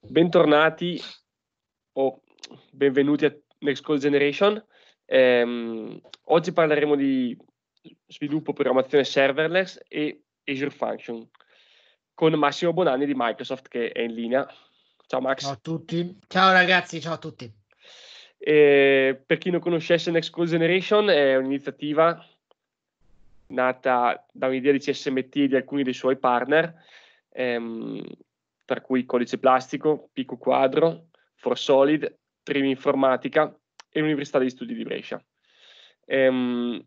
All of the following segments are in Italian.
Bentornati o benvenuti a Next Call Generation. Ehm, oggi parleremo di sviluppo, programmazione serverless e Azure Function con Massimo Bonanni di Microsoft che è in linea. Ciao Max. Ciao a tutti. Ciao ragazzi, ciao a tutti. E eh, per chi non conoscesse Next Call Generation è un'iniziativa nata da un'idea di CSMT e di alcuni dei suoi partner ehm, tra cui codice plastico, Pico Quadro, ForSolid, Trimi Informatica e l'Università degli Studi di Brescia. Ehm,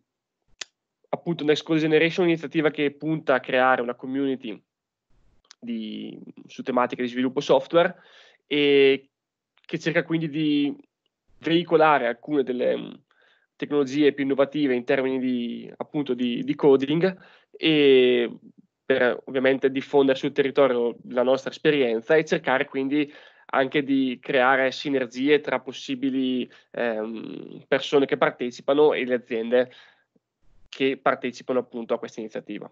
appunto Next Code Generation è un'iniziativa che punta a creare una community di, su tematiche di sviluppo software e che cerca quindi di veicolare alcune delle mm, tecnologie più innovative in termini di, appunto, di, di coding e per ovviamente diffondere sul territorio la nostra esperienza e cercare quindi anche di creare sinergie tra possibili ehm, persone che partecipano e le aziende che partecipano appunto a questa iniziativa.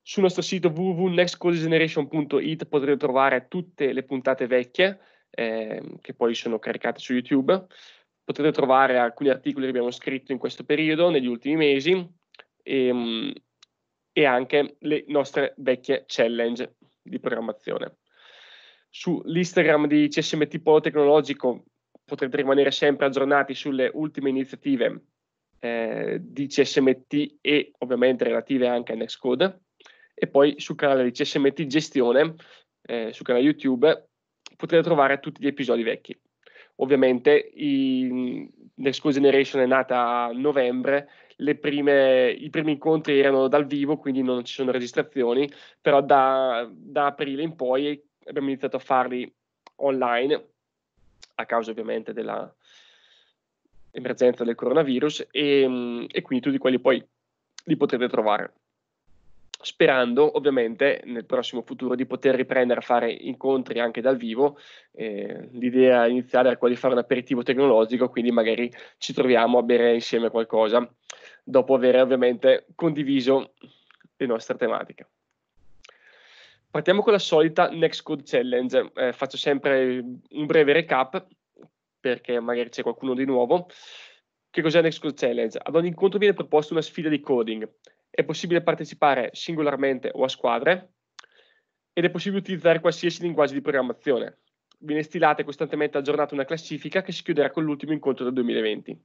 Sul nostro sito www.nextcodegeneration.it potrete trovare tutte le puntate vecchie ehm, che poi sono caricate su YouTube. Potete trovare alcuni articoli che abbiamo scritto in questo periodo, negli ultimi mesi, e, ehm, e anche le nostre vecchie challenge di programmazione. Sull'Instagram di CSMT Polo Tecnologico potrete rimanere sempre aggiornati sulle ultime iniziative eh, di CSMT e ovviamente relative anche a Nextcode e poi sul canale di CSMT Gestione, eh, sul canale YouTube, potrete trovare tutti gli episodi vecchi. Ovviamente i, Next Generation è nata a novembre prime, i primi incontri erano dal vivo, quindi non ci sono registrazioni, però da, da aprile in poi abbiamo iniziato a farli online, a causa ovviamente dell'emergenza del coronavirus e, e, quindi tutti quelli poi li potete trovare. Sperando ovviamente nel prossimo futuro di poter riprendere a fare incontri anche dal vivo, eh, l'idea iniziale era quella di fare un aperitivo tecnologico, quindi magari ci troviamo a bere insieme qualcosa dopo aver ovviamente condiviso le nostre tematiche. Partiamo con la solita Next Code Challenge. Eh, faccio sempre un breve recap perché magari c'è qualcuno di nuovo. Che cos'è Next Code Challenge? Ad ogni incontro viene proposta una sfida di coding. È possibile partecipare singolarmente o a squadre ed è possibile utilizzare qualsiasi linguaggio di programmazione. Viene stilata e costantemente aggiornata una classifica che si chiuderà con l'ultimo incontro del 2020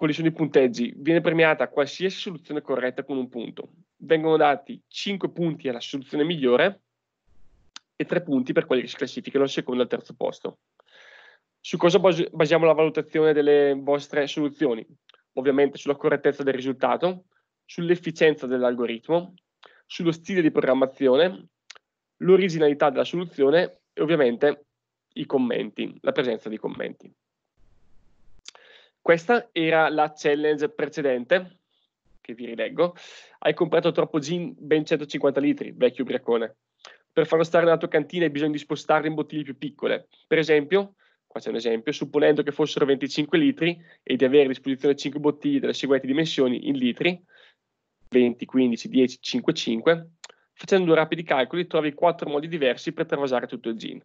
quali sono i punteggi. Viene premiata qualsiasi soluzione corretta con un punto. Vengono dati 5 punti alla soluzione migliore e 3 punti per quelli che si classificano al secondo e al terzo posto. Su cosa basiamo la valutazione delle vostre soluzioni? Ovviamente sulla correttezza del risultato, sull'efficienza dell'algoritmo, sullo stile di programmazione, l'originalità della soluzione e ovviamente i commenti, la presenza di commenti. Questa era la challenge precedente, che vi rileggo. Hai comprato troppo gin, ben 150 litri, vecchio ubriacone. Per farlo stare nella tua cantina hai bisogno di spostarlo in bottiglie più piccole. Per esempio, qua c'è un esempio, supponendo che fossero 25 litri e di avere a disposizione 5 bottiglie delle seguenti dimensioni in litri, 20, 15, 10, 5, 5, facendo due rapidi calcoli trovi 4 modi diversi per travasare tutto il gin.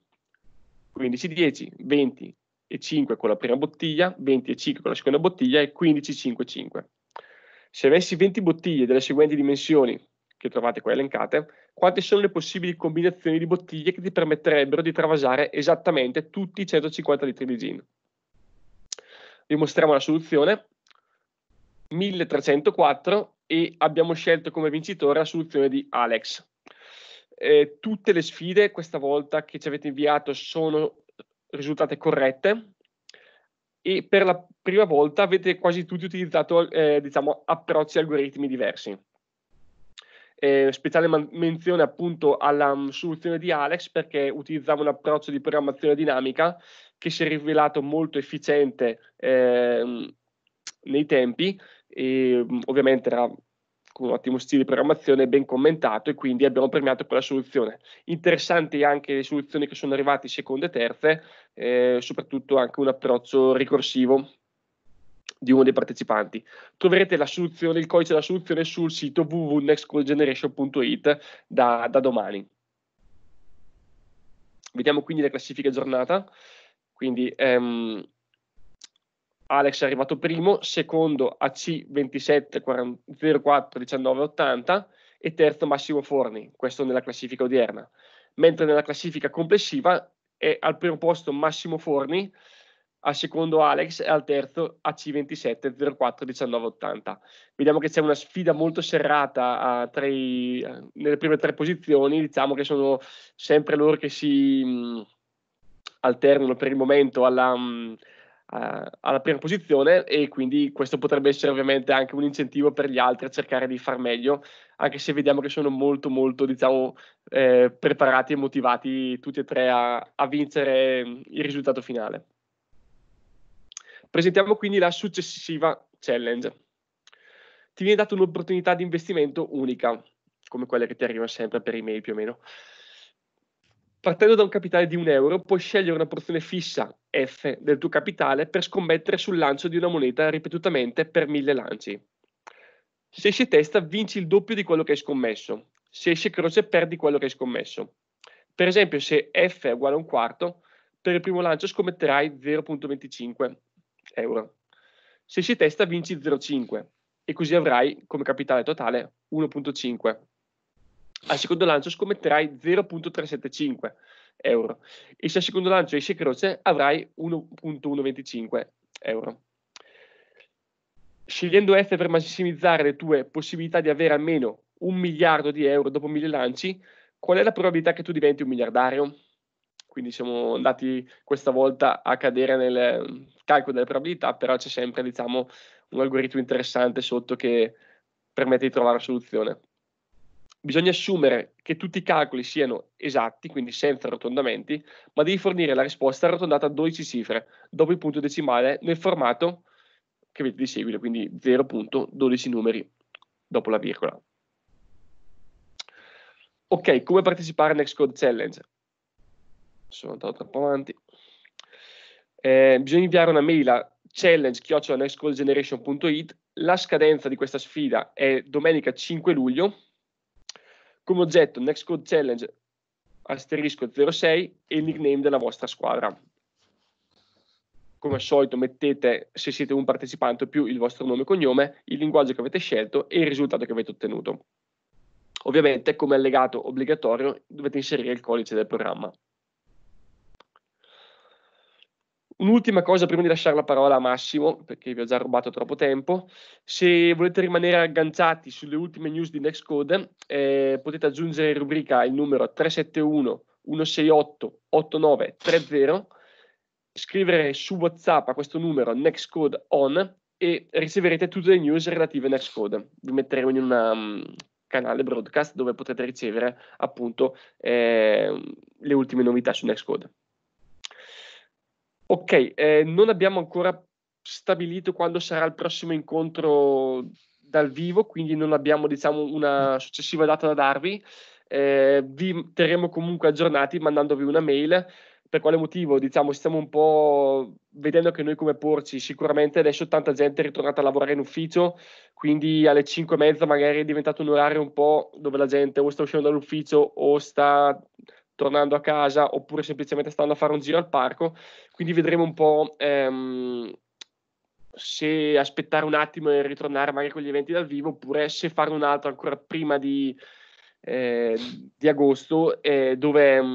15, 10, 20, e 5 con la prima bottiglia, 20,5 con la seconda bottiglia e 15,55. Se avessi 20 bottiglie delle seguenti dimensioni, che trovate qua elencate, quante sono le possibili combinazioni di bottiglie che ti permetterebbero di travasare esattamente tutti i 150 litri di gin? Vi mostriamo la soluzione, 1304 e abbiamo scelto come vincitore la soluzione di Alex. Eh, tutte le sfide questa volta che ci avete inviato sono risultate corrette e per la prima volta avete quasi tutti utilizzato eh, diciamo, approcci e algoritmi diversi. Eh, speciale man- menzione appunto alla um, soluzione di Alex perché utilizzava un approccio di programmazione dinamica che si è rivelato molto efficiente eh, nei tempi e mm, ovviamente era con un ottimo stile di programmazione, ben commentato e quindi abbiamo premiato quella soluzione. Interessanti anche le soluzioni che sono arrivate seconde e terze, eh, soprattutto anche un approccio ricorsivo di uno dei partecipanti. Troverete la soluzione, il codice della soluzione sul sito www.nextcoolgeneration.it da, da domani. Vediamo quindi la classifica giornata. Quindi ehm, Alex è arrivato primo, secondo AC27-04-1980 e terzo Massimo Forni, questo nella classifica odierna. Mentre nella classifica complessiva è al primo posto Massimo Forni, al secondo Alex e al terzo AC27-04-1980. Vediamo che c'è una sfida molto serrata uh, i, nelle prime tre posizioni, diciamo che sono sempre loro che si mh, alternano per il momento alla... Mh, alla prima posizione e quindi questo potrebbe essere ovviamente anche un incentivo per gli altri a cercare di far meglio, anche se vediamo che sono molto molto diciamo, eh, preparati e motivati tutti e tre a, a vincere mm, il risultato finale. Presentiamo quindi la successiva challenge. Ti viene data un'opportunità di investimento unica, come quelle che ti arrivano sempre per email più o meno. Partendo da un capitale di un euro, puoi scegliere una porzione fissa F del tuo capitale per scommettere sul lancio di una moneta ripetutamente per mille lanci. Se esce testa vinci il doppio di quello che hai scommesso, se esce croce perdi quello che hai scommesso. Per esempio se F è uguale a un quarto, per il primo lancio scommetterai 0.25 euro. Se esce testa vinci 0.5 e così avrai come capitale totale 1.5. Al secondo lancio scommetterai 0.375 euro e se al secondo lancio esce croce avrai 1.125 euro. Scegliendo F per massimizzare le tue possibilità di avere almeno un miliardo di euro dopo mille lanci, qual è la probabilità che tu diventi un miliardario? Quindi siamo andati questa volta a cadere nel mm, calcolo delle probabilità, però c'è sempre diciamo, un algoritmo interessante sotto che permette di trovare la soluzione. Bisogna assumere che tutti i calcoli siano esatti, quindi senza arrotondamenti, ma devi fornire la risposta arrotondata a 12 cifre dopo il punto decimale nel formato che avete di seguito, quindi 0.12 numeri dopo la virgola. Ok, come partecipare a Next Code Challenge? Sono andato troppo avanti. Eh, bisogna inviare una mail a challenge La scadenza di questa sfida è domenica 5 luglio come oggetto Next Code Challenge asterisco 06 e il nickname della vostra squadra. Come al solito mettete, se siete un partecipante o più, il vostro nome e cognome, il linguaggio che avete scelto e il risultato che avete ottenuto. Ovviamente, come allegato obbligatorio, dovete inserire il codice del programma. Un'ultima cosa prima di lasciare la parola a Massimo, perché vi ho già rubato troppo tempo. Se volete rimanere agganciati sulle ultime news di Nextcode, eh, potete aggiungere in rubrica il numero 371 168 8930, scrivere su WhatsApp a questo numero Nextcode on e riceverete tutte le news relative a Nextcode. Vi metteremo in un mm, canale broadcast dove potete ricevere appunto eh, le ultime novità su Nextcode. Ok, eh, non abbiamo ancora stabilito quando sarà il prossimo incontro dal vivo, quindi non abbiamo diciamo, una successiva data da darvi. Eh, vi terremo comunque aggiornati mandandovi una mail. Per quale motivo? Diciamo, stiamo un po' vedendo che noi come porci, sicuramente adesso tanta gente è ritornata a lavorare in ufficio, quindi alle 5 e mezza magari è diventato un orario un po' dove la gente o sta uscendo dall'ufficio o sta tornando a casa oppure semplicemente stando a fare un giro al parco. Quindi vedremo un po' ehm, se aspettare un attimo e ritornare magari con gli eventi dal vivo oppure se fare un altro ancora prima di, eh, di agosto eh, dove mh,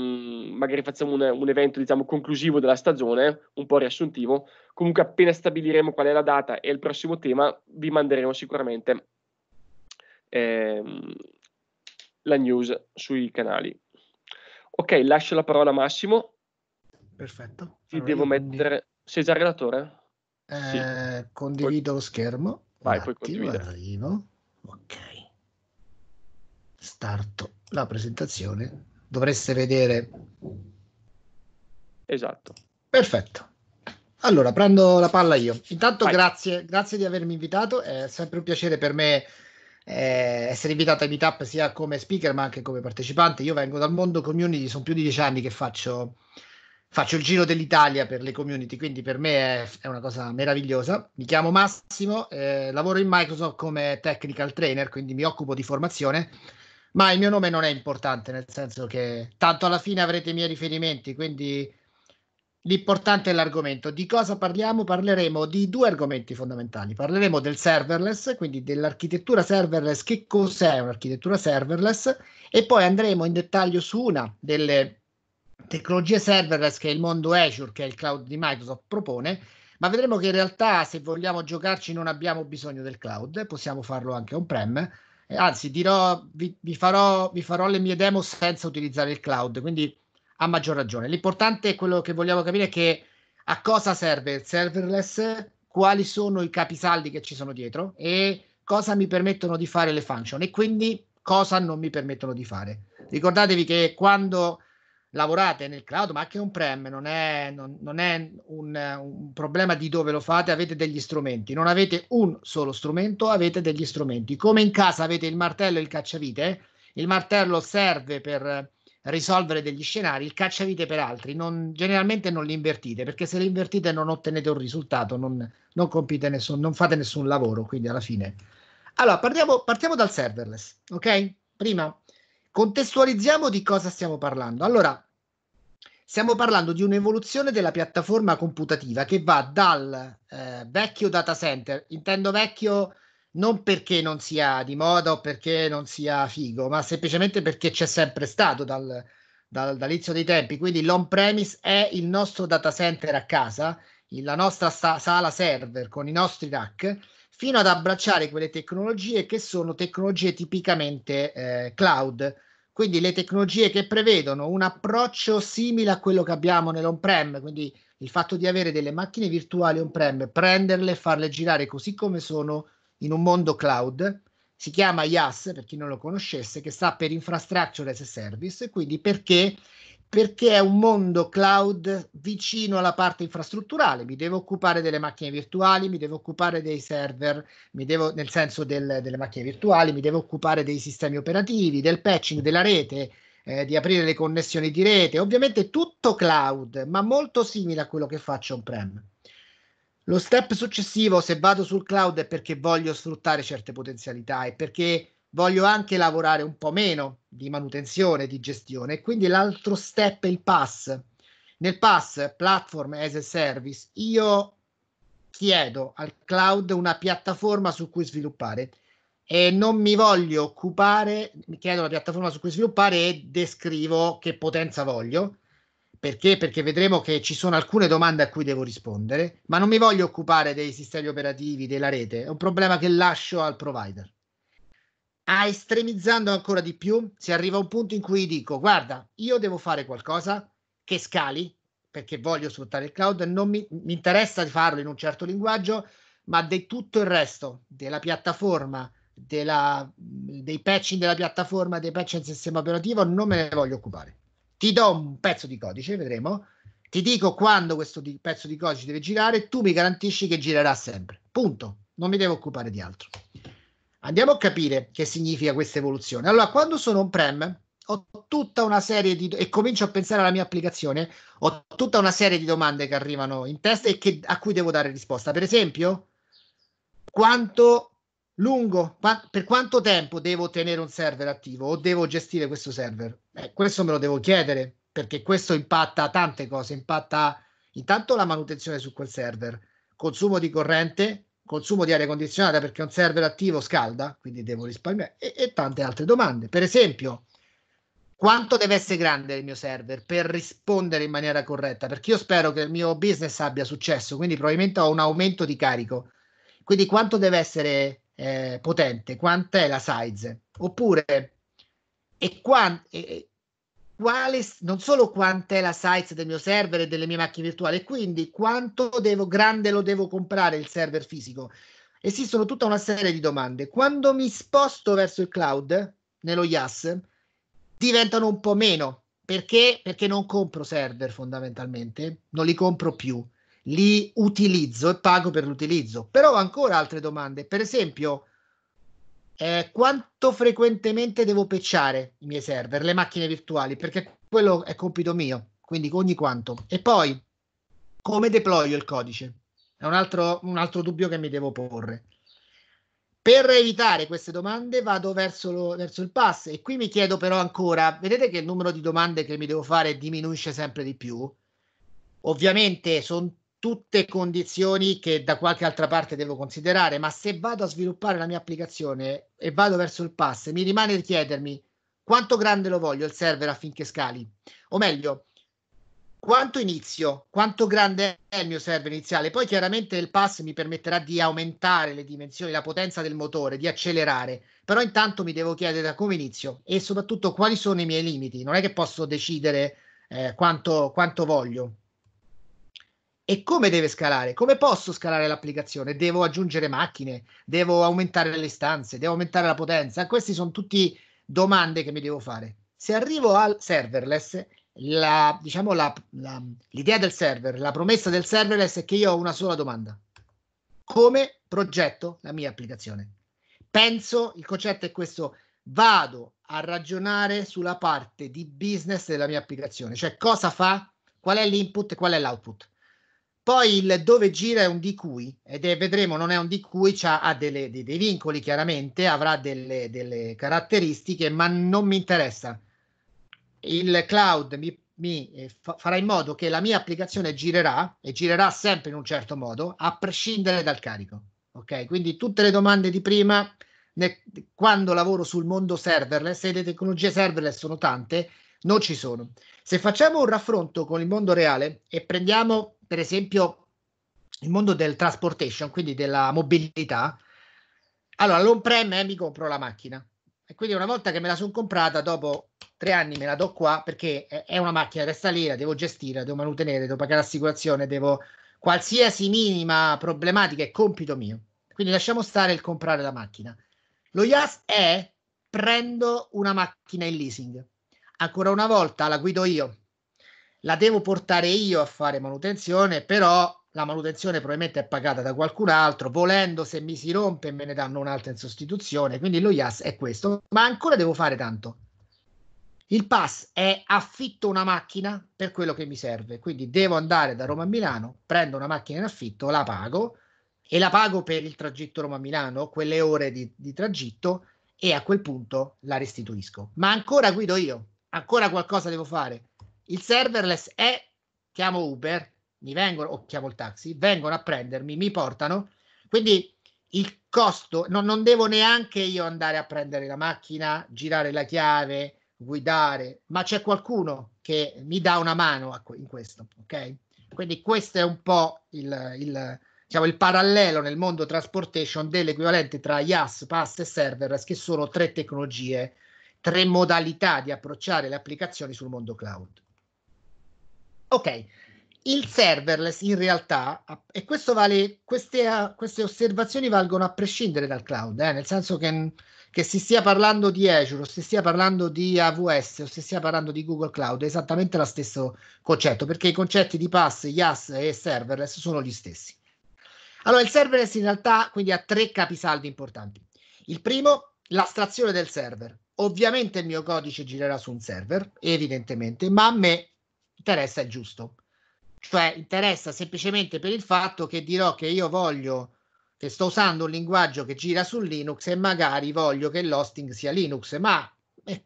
mm, magari facciamo un, un, evento diciamo conclusivo della stagione un po' riassuntivo comunque appena stabiliremo qual è la data e il prossimo tema vi manderemo sicuramente eh, la news sui canali Ok, lascio la parola a Massimo. Perfetto. Ti allora devo mettere... Sei già relatore? Eh, sì. Condivido lo schermo. Vai, puoi condividere. Arrivo. Ok. Starto la presentazione. Dovreste vedere... Esatto. Perfetto. Allora, prendo la palla io. Intanto grazie, grazie di avermi invitato. È sempre un piacere per me eh, essere invitato ai meetup sia come speaker ma anche come partecipante. Io vengo dal mondo community, sono più di dieci anni che faccio, faccio il giro dell'Italia per le community, quindi per me è, è una cosa meravigliosa. Mi chiamo Massimo, eh, lavoro in Microsoft come technical trainer, quindi mi occupo di formazione. Ma il mio nome non è importante, nel senso che tanto alla fine avrete i miei riferimenti, quindi L'importante è l'argomento. Di cosa parliamo? Parleremo di due argomenti fondamentali. Parleremo del serverless, quindi dell'architettura serverless, che cos'è un'architettura serverless, e poi andremo in dettaglio su una delle tecnologie serverless che il mondo Azure, che è il cloud di Microsoft, propone, ma vedremo che in realtà se vogliamo giocarci non abbiamo bisogno del cloud, possiamo farlo anche on-prem. Anzi, dirò, vi, vi, farò, vi farò le mie demo senza utilizzare il cloud, quindi a maggior ragione. L'importante è quello che vogliamo capire che a cosa serve il serverless, quali sono i capisaldi che ci sono dietro e cosa mi permettono di fare le function e quindi cosa non mi permettono di fare. Ricordatevi che quando lavorate nel cloud, ma anche on-prem, non è, non, non è un, un, problema di dove lo fate, avete degli strumenti, non avete un solo strumento, avete degli strumenti. Come in casa avete il martello e il cacciavite, il martello serve per risolvere degli scenari, il cacciavite per altri, non, generalmente non li invertite, perché se li invertite non ottenete un risultato, non, non compite nessun, non fate nessun lavoro, quindi alla fine. Allora, partiamo, partiamo dal serverless, ok? Prima, contestualizziamo di cosa stiamo parlando. Allora, stiamo parlando di un'evoluzione della piattaforma computativa che va dal eh, vecchio data center, intendo vecchio non perché non sia di moda o perché non sia figo, ma semplicemente perché c'è sempre stato dal, dal, dall'inizio dei tempi. Quindi l'on-premise è il nostro data center a casa, la nostra sa- sala server con i nostri rack, fino ad abbracciare quelle tecnologie che sono tecnologie tipicamente eh, cloud. Quindi le tecnologie che prevedono un approccio simile a quello che abbiamo nell'on-prem, quindi il fatto di avere delle macchine virtuali on-prem, prenderle e farle girare così come sono in un mondo cloud. Si chiama IaaS, per chi non lo conoscesse, che sta per Infrastructure as a Service, quindi perché perché è un mondo cloud vicino alla parte infrastrutturale. Mi devo occupare delle macchine virtuali, mi devo occupare dei server, devo, nel senso del, delle macchine virtuali, mi devo occupare dei sistemi operativi, del patching della rete, eh, di aprire le connessioni di rete. Ovviamente tutto cloud, ma molto simile a quello che faccio on-prem. Lo step successivo, se vado sul cloud, è perché voglio sfruttare certe potenzialità e perché voglio anche lavorare un po' meno di manutenzione, di gestione. quindi l'altro step è il pass. Nel pass, platform as a service, io chiedo al cloud una piattaforma su cui sviluppare e non mi voglio occupare, mi chiedo la piattaforma su cui sviluppare e descrivo che potenza voglio perché? Perché vedremo che ci sono alcune domande a cui devo rispondere, ma non mi voglio occupare dei sistemi operativi, della rete, è un problema che lascio al provider. A ah, estremizzando ancora di più, si arriva a un punto in cui dico, guarda, io devo fare qualcosa che scali, perché voglio sfruttare il cloud, non mi, mi interessa di farlo in un certo linguaggio, ma di tutto il resto, della piattaforma, della, dei patching della piattaforma, dei patch del sistema operativo, non me ne voglio occupare ti do un pezzo di codice, vedremo, ti dico quando questo di pezzo di codice deve girare, tu mi garantisci che girerà sempre. Punto. Non mi devo occupare di altro. Andiamo a capire che significa questa evoluzione. Allora, quando sono on-prem, ho tutta una serie di e comincio a pensare alla mia applicazione, ho tutta una serie di domande che arrivano in testa e che, a cui devo dare risposta. Per esempio, quanto lungo, per quanto tempo devo tenere un server attivo o devo gestire questo server? Eh, questo me lo devo chiedere perché questo impatta tante cose, impatta intanto la manutenzione su quel server, consumo di corrente, consumo di aria condizionata perché un server attivo scalda, quindi devo risparmiare e, e tante altre domande. Per esempio, quanto deve essere grande il mio server per rispondere in maniera corretta? Perché io spero che il mio business abbia successo, quindi probabilmente ho un aumento di carico. Quindi quanto deve essere eh, potente, quant'è la size, oppure e qua, e, quale, non solo quant'è la size del mio server e delle mie macchine virtuali, quindi quanto devo, grande lo devo comprare il server fisico. Esistono tutta una serie di domande. Quando mi sposto verso il cloud, nello IaaS, diventano un po' meno. Perché? Perché non compro server fondamentalmente, non li compro più li utilizzo e pago per l'utilizzo. Però ho ancora altre domande. Per esempio, eh, quanto frequentemente devo pecciare i miei server, le macchine virtuali? Perché quello è compito mio, quindi ogni quanto. E poi, come deployo il codice? È un altro, un altro dubbio che mi devo porre. Per evitare queste domande vado verso, lo, verso il pass e qui mi chiedo però ancora, vedete che il numero di domande che mi devo fare diminuisce sempre di più? Ovviamente sono tutte condizioni che da qualche altra parte devo considerare, ma se vado a sviluppare la mia applicazione e vado verso il pass, mi rimane di chiedermi quanto grande lo voglio il server affinché scali, o meglio, quanto inizio, quanto grande è il mio server iniziale, poi chiaramente il pass mi permetterà di aumentare le dimensioni, la potenza del motore, di accelerare, però intanto mi devo chiedere da come inizio e soprattutto quali sono i miei limiti, non è che posso decidere eh, quanto, quanto voglio. E come deve scalare? Come posso scalare l'applicazione? Devo aggiungere macchine, devo aumentare le istanze, devo aumentare la potenza. Queste sono tutte domande che mi devo fare. Se arrivo al serverless, la, diciamo la, la, l'idea del server, la promessa del serverless è che io ho una sola domanda. Come progetto la mia applicazione? Penso, il concetto è questo, vado a ragionare sulla parte di business della mia applicazione, cioè cosa fa, qual è l'input e qual è l'output. Poi il dove gira è un di cui, ed è, vedremo non è un di cui, ha delle, dei, dei, vincoli chiaramente, avrà delle, delle, caratteristiche, ma non mi interessa. Il cloud mi, mi eh, farà in modo che la mia applicazione girerà e girerà sempre in un certo modo, a prescindere dal carico. Ok, quindi tutte le domande di prima, ne, quando lavoro sul mondo serverless e le tecnologie serverless sono tante, non ci sono. Se facciamo un raffronto con il mondo reale e prendiamo per esempio il mondo del transportation, quindi della mobilità, allora l'on-prem eh, mi compro la macchina. E quindi una volta che me la sono comprata, dopo tre anni me la do qua perché è una macchina che sta lì, la devo gestire, la devo mantenere, devo pagare l'assicurazione, devo qualsiasi minima problematica è compito mio. Quindi lasciamo stare il comprare la macchina. Lo IAS è prendo una macchina in leasing. Ancora una volta la guido io, la devo portare io a fare manutenzione, però la manutenzione probabilmente è pagata da qualcun altro, volendo se mi si rompe me ne danno un'altra in sostituzione, quindi lo IAS è questo, ma ancora devo fare tanto. Il pass è affitto una macchina per quello che mi serve, quindi devo andare da Roma a Milano, prendo una macchina in affitto, la pago e la pago per il tragitto Roma-Milano, a quelle ore di, di tragitto e a quel punto la restituisco. Ma ancora guido io, ancora qualcosa devo fare il serverless è chiamo Uber, mi vengono o chiamo il taxi, vengono a prendermi, mi portano. Quindi il costo, no, non devo neanche io andare a prendere la macchina, girare la chiave, guidare, ma c'è qualcuno che mi dà una mano a, in questo, ok? Quindi questo è un po' il, il, diciamo, il parallelo nel mondo transportation dell'equivalente tra IaaS, PaaS e serverless, che sono tre tecnologie, tre modalità di approcciare le applicazioni sul mondo cloud. Ok, il serverless in realtà, e questo vale, queste, eh, queste osservazioni valgono a prescindere dal cloud, eh, nel senso che, che, si stia parlando di Azure, o si stia parlando di AWS, o si stia parlando di Google Cloud, è esattamente lo stesso concetto, perché i concetti di pass, IaaS e serverless sono gli stessi. Allora, il serverless in realtà quindi ha tre capisaldi importanti. Il primo, l'astrazione del server. Ovviamente il mio codice girerà su un server, evidentemente, ma a me interessa è giusto. Cioè interessa semplicemente per il fatto che dirò che io voglio che sto usando un linguaggio che gira su Linux e magari voglio che l'hosting sia Linux, ma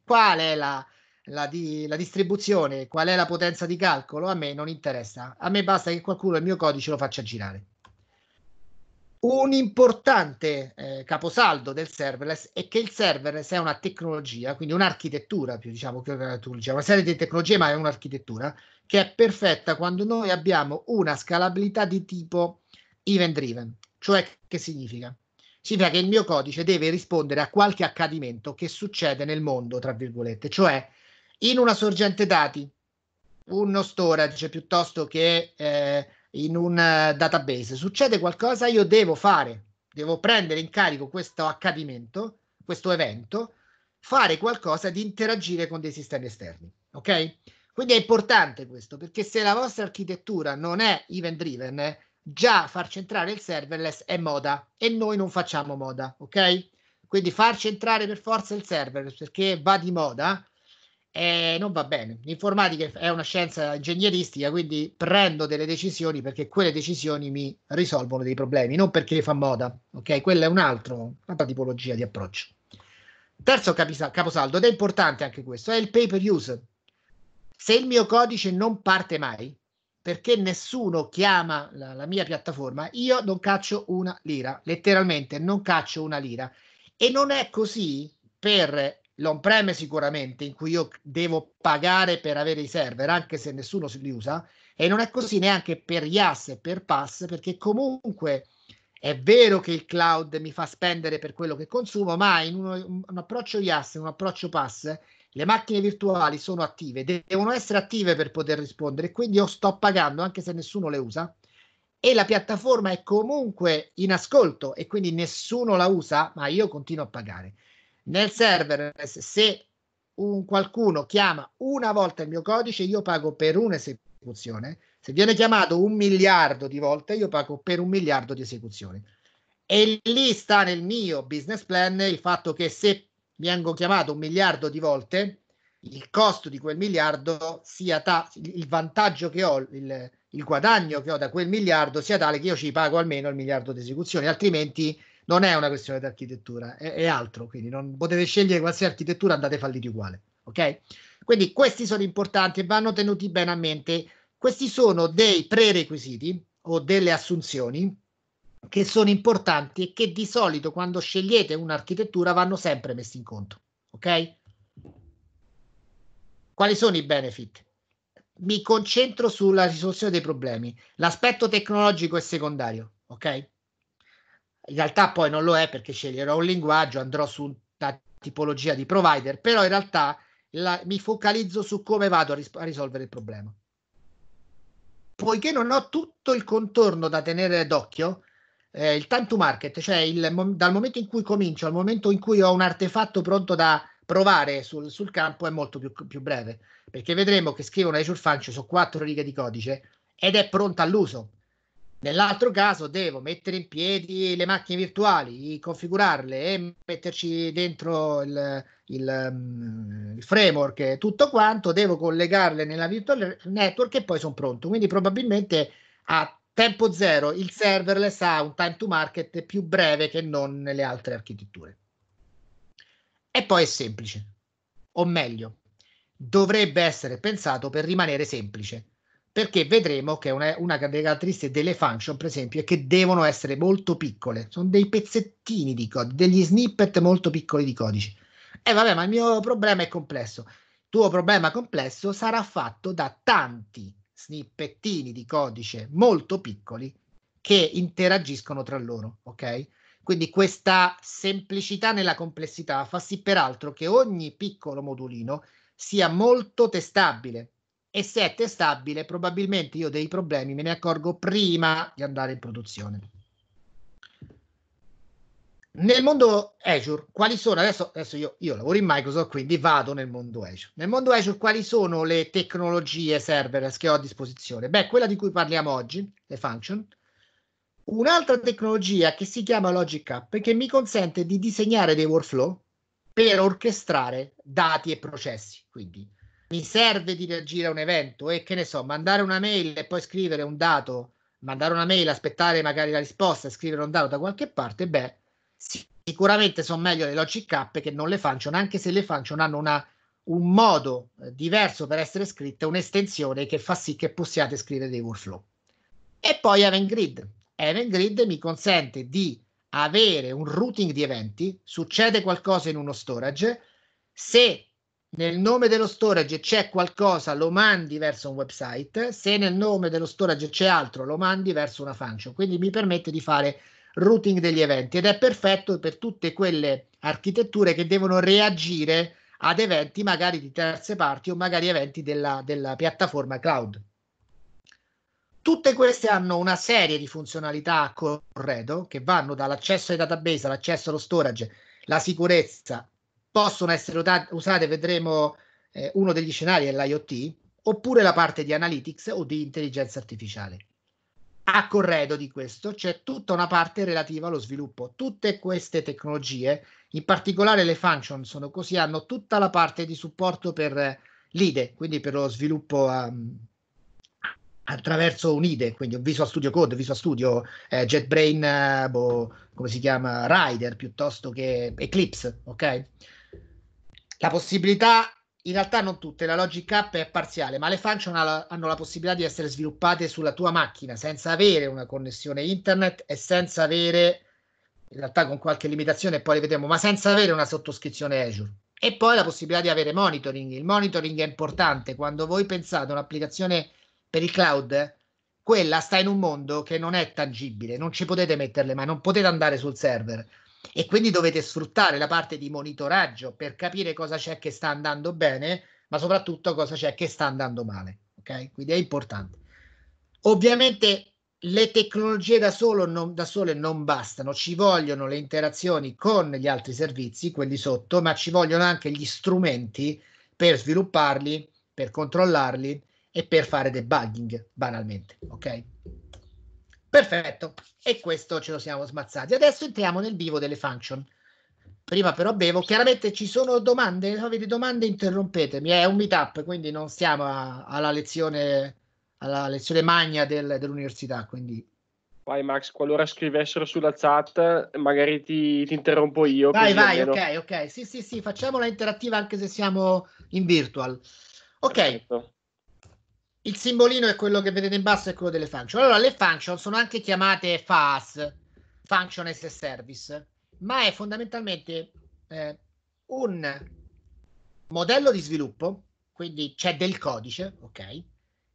qual è la, la, di, la, distribuzione, qual è la potenza di calcolo, a me non interessa. A me basta che qualcuno il mio codice lo faccia girare. Un importante eh, caposaldo del serverless è che il serverless è una tecnologia, quindi un'architettura più diciamo che una eh, tecnologia, diciamo, una serie di tecnologie, ma è un'architettura che è perfetta quando noi abbiamo una scalabilità di tipo event driven. Cioè, che significa? Significa che il mio codice deve rispondere a qualche accadimento che succede nel mondo, tra virgolette, cioè in una sorgente dati, uno storage piuttosto che eh, in un eh, database, succede qualcosa, io devo fare, devo prendere in carico questo accadimento, questo evento, fare qualcosa di interagire con dei sistemi esterni, ok? Quindi è importante questo, perché se la vostra architettura non è event driven, già far centrare il serverless è moda e noi non facciamo moda, ok? Quindi far centrare per forza il serverless perché va di moda, eh, non va bene. L'informatica è una scienza ingegneristica, quindi prendo delle decisioni perché quelle decisioni mi risolvono dei problemi, non perché fa moda. Ok, quella è un altro, un'altra tipologia di approccio. Terzo capisa- caposaldo, ed è importante anche questo, è il pay per use. Se il mio codice non parte mai, perché nessuno chiama la, la mia piattaforma, io non caccio una lira, letteralmente non caccio una lira. E non è così per l'on-prem sicuramente, in cui io devo pagare per avere i server, anche se nessuno li usa, e non è così neanche per IaaS e per PaaS, perché comunque è vero che il cloud mi fa spendere per quello che consumo, ma in uno, un approccio IaaS, in un approccio PaaS, le macchine virtuali sono attive, devono essere attive per poter rispondere, quindi io sto pagando anche se nessuno le usa e la piattaforma è comunque in ascolto e quindi nessuno la usa, ma io continuo a pagare. Nel serverless, se un qualcuno chiama una volta il mio codice, io pago per un'esecuzione. Se viene chiamato un miliardo di volte, io pago per un miliardo di esecuzioni. E lì sta nel mio business plan il fatto che se vengo chiamato un miliardo di volte, il costo di quel miliardo sia ta- il vantaggio che ho, il, il guadagno che ho da quel miliardo sia tale che io ci pago almeno il miliardo di esecuzioni, altrimenti non è una questione di architettura, è, è, altro, quindi non potete scegliere qualsiasi architettura, andate falliti uguale, ok? Quindi questi sono importanti e vanno tenuti bene a mente. Questi sono dei prerequisiti o delle assunzioni che sono importanti e che di solito quando scegliete un'architettura vanno sempre messi in conto, ok? Quali sono i benefit? Mi concentro sulla risoluzione dei problemi. L'aspetto tecnologico è secondario, ok? in realtà poi non lo è perché sceglierò un linguaggio, andrò su una tipologia di provider, però in realtà la, mi focalizzo su come vado a, ris- a, risolvere il problema. Poiché non ho tutto il contorno da tenere d'occhio, eh, il time to market, cioè il, dal momento in cui comincio al momento in cui ho un artefatto pronto da provare sul, sul campo, è molto più, più, breve, perché vedremo che scrivono ai ciurfanci su quattro righe di codice ed è pronta all'uso Nell'altro caso devo mettere in piedi le macchine virtuali, configurarle e metterci dentro il, il, mm, il framework e tutto quanto, devo collegarle nella virtual network e poi sono pronto. Quindi probabilmente a tempo zero il serverless ha un time to market più breve che non nelle altre architetture. E poi è semplice, o meglio, dovrebbe essere pensato per rimanere semplice perché vedremo che una, una delle caratteristiche delle function, per esempio, è che devono essere molto piccole, sono dei pezzettini di codice, degli snippet molto piccoli di codice. E eh, vabbè, ma il mio problema è complesso. Il tuo problema complesso sarà fatto da tanti snippettini di codice molto piccoli che interagiscono tra loro, ok? Quindi questa semplicità nella complessità fa sì peraltro che ogni piccolo modulino sia molto testabile, e se è testabile, probabilmente io dei problemi me ne accorgo prima di andare in produzione. Nel mondo Azure, quali sono adesso? adesso io, io, lavoro in Microsoft, quindi vado nel mondo Azure. Nel mondo Azure, quali sono le tecnologie serverless che ho a disposizione? Beh, quella di cui parliamo oggi, le function. Un'altra tecnologia che si chiama Logic App che mi consente di disegnare dei workflow per orchestrare dati e processi. Quindi, mi serve di reagire a un evento e che ne so, mandare una mail e poi scrivere un dato, mandare una mail, aspettare magari la risposta e scrivere un dato da qualche parte, beh, sicuramente sono meglio le logic app che non le function, anche se le function hanno una, un modo eh, diverso per essere scritte, un'estensione che fa sì che possiate scrivere dei workflow. E poi Event Grid. Event Grid mi consente di avere un routing di eventi, succede qualcosa in uno storage, se nel nome dello storage c'è qualcosa, lo mandi verso un website, se nel nome dello storage c'è altro, lo mandi verso una function. Quindi mi permette di fare routing degli eventi ed è perfetto per tutte quelle architetture che devono reagire ad eventi magari di terze parti o magari eventi della, della piattaforma cloud. Tutte queste hanno una serie di funzionalità a corredo che vanno dall'accesso ai database all'accesso allo storage, la sicurezza, possono essere usate, vedremo eh, uno degli scenari è l'IoT, oppure la parte di analytics o di intelligenza artificiale. A corredo di questo c'è tutta una parte relativa allo sviluppo. Tutte queste tecnologie, in particolare le function, sono così, hanno tutta la parte di supporto per l'IDE, quindi per lo sviluppo um, attraverso un IDE, quindi un Visual Studio Code, Visual Studio, eh, JetBrain, eh, boh, come si chiama, Rider piuttosto che Eclipse, ok? la possibilità, in realtà non tutte, la Logic App è parziale, ma le function hanno la possibilità di essere sviluppate sulla tua macchina senza avere una connessione internet e senza avere, in realtà con qualche limitazione, poi le vedremo, ma senza avere una sottoscrizione Azure. E poi la possibilità di avere monitoring. Il monitoring è importante. Quando voi pensate a un'applicazione per il cloud, quella sta in un mondo che non è tangibile, non ci potete metterle, ma non potete andare sul server e quindi dovete sfruttare la parte di monitoraggio per capire cosa c'è che sta andando bene, ma soprattutto cosa c'è che sta andando male. Ok? Quindi è importante. Ovviamente le tecnologie da, non, da, sole non bastano, ci vogliono le interazioni con gli altri servizi, quelli sotto, ma ci vogliono anche gli strumenti per svilupparli, per controllarli e per fare debugging, banalmente. Ok? Perfetto, e questo ce lo siamo smazzati. Adesso entriamo nel vivo delle function. Prima però bevo, chiaramente ci sono domande, se avete domande interrompetemi, è un meetup, quindi non siamo a, alla, lezione, alla lezione magna del, dell'università, quindi... Vai Max, qualora scrivessero sulla chat magari ti, ti interrompo io. Vai, vai, almeno... ok, ok, sì, sì, sì, facciamola interattiva anche se siamo in virtual. Ok, Perfetto il simbolino è quello che vedete in basso, è quello delle function. Allora, le function sono anche chiamate FAS, function as a service, ma è fondamentalmente eh, un modello di sviluppo, quindi c'è del codice, ok,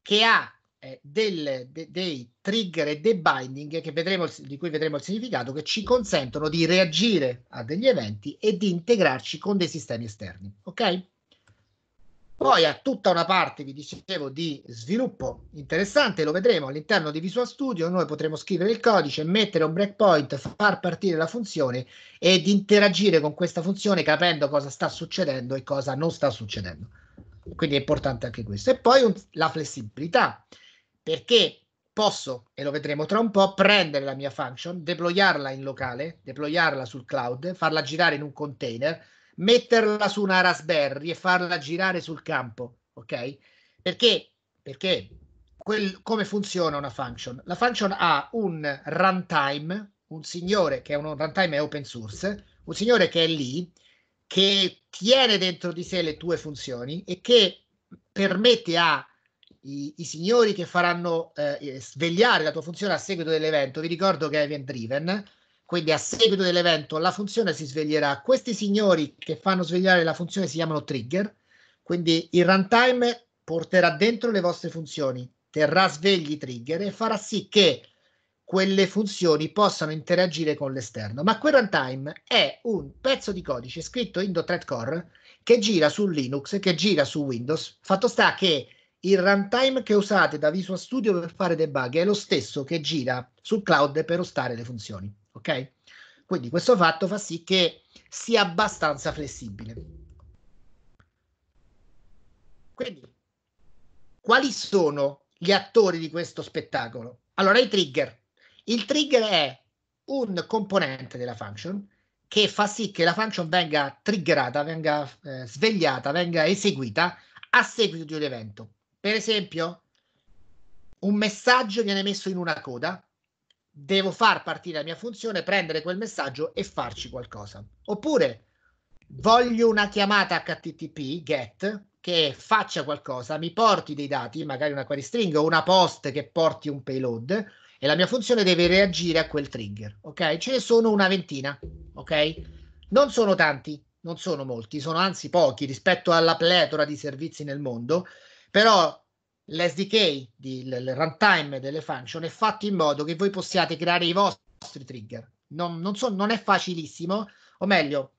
che ha eh, del, de, dei trigger e dei binding che vedremo, di cui vedremo il significato, che ci consentono di reagire a degli eventi e di integrarci con dei sistemi esterni, ok? Poi ha tutta una parte, vi dicevo, di sviluppo interessante, lo vedremo all'interno di Visual Studio, noi potremo scrivere il codice, mettere un breakpoint, far partire la funzione ed interagire con questa funzione capendo cosa sta succedendo e cosa non sta succedendo. Quindi è importante anche questo. E poi un, la flessibilità, perché posso, e lo vedremo tra un po', prendere la mia function, deployarla in locale, deployarla sul cloud, farla girare in un container, metterla su una Raspberry e farla girare sul campo, ok? Perché? Perché quel, come funziona una function? La function ha un runtime, un signore che è un runtime è open source, un signore che è lì, che tiene dentro di sé le tue funzioni e che permette a i, i signori che faranno eh, svegliare la tua funzione a seguito dell'evento, vi ricordo che è event driven, quindi a seguito dell'evento la funzione si sveglierà. Questi signori che fanno svegliare la funzione si chiamano trigger, quindi il runtime porterà dentro le vostre funzioni, terrà svegli i trigger e farà sì che quelle funzioni possano interagire con l'esterno. Ma quel runtime è un pezzo di codice scritto in .NET Core che gira su Linux, che gira su Windows. Fatto sta che il runtime che usate da Visual Studio per fare debug è lo stesso che gira sul cloud per ostare le funzioni ok? Quindi questo fatto fa sì che sia abbastanza flessibile. Quindi, quali sono gli attori di questo spettacolo? Allora, i trigger. Il trigger è un componente della function che fa sì che la function venga triggerata, venga eh, svegliata, venga eseguita a seguito di un evento. Per esempio, un messaggio viene messo in una coda devo far partire la mia funzione, prendere quel messaggio e farci qualcosa. Oppure voglio una chiamata HTTP GET che faccia qualcosa, mi porti dei dati, magari una query string o una post che porti un payload e la mia funzione deve reagire a quel trigger, ok? Ce ne sono una ventina, ok? Non sono tanti, non sono molti, sono anzi pochi rispetto alla pletora di servizi nel mondo, però l'SDK, il, il runtime delle function, è fatto in modo che voi possiate creare i vostri trigger. Non, non, so, non è facilissimo, o meglio,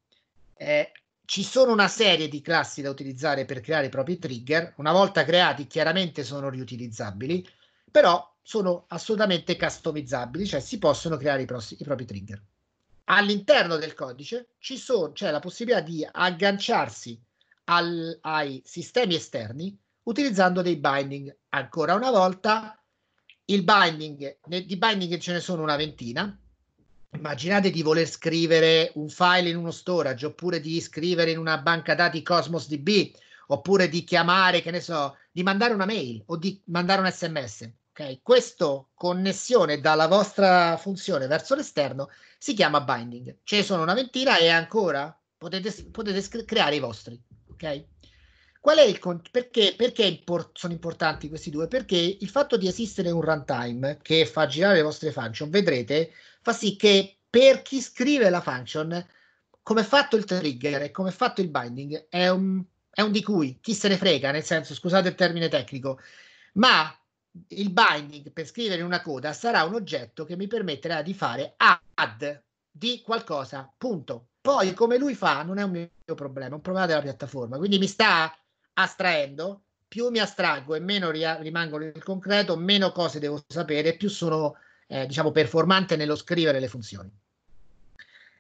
eh, ci sono una serie di classi da utilizzare per creare i propri trigger. Una volta creati, chiaramente sono riutilizzabili, però sono assolutamente customizzabili, cioè si possono creare i, pross- i propri trigger. All'interno del codice c'è la possibilità di agganciarsi al, ai sistemi esterni utilizzando dei binding. Ancora una volta, il binding, di binding ce ne sono una ventina. Immaginate di voler scrivere un file in uno storage oppure di scrivere in una banca dati Cosmos DB oppure di chiamare, che ne so, di mandare una mail o di mandare un sms. Okay? Questa connessione dalla vostra funzione verso l'esterno si chiama binding. Ce ne sono una ventina e ancora potete, potete scri- creare i vostri. Okay? Qual è il con- perché, perché import- sono importanti questi due? Perché il fatto di esistere un runtime che fa girare le vostre function, vedrete, fa sì che per chi scrive la function, come è fatto il trigger e come è fatto il binding, è un, è un di cui chi se ne frega, nel senso, scusate il termine tecnico, ma il binding per scrivere una coda sarà un oggetto che mi permetterà di fare add di qualcosa, punto. Poi come lui fa non è un mio problema, è un problema della piattaforma, quindi mi sta astraendo, più mi astraggo e meno ria- rimango nel concreto, meno cose devo sapere, più sono eh, diciamo performante nello scrivere le funzioni.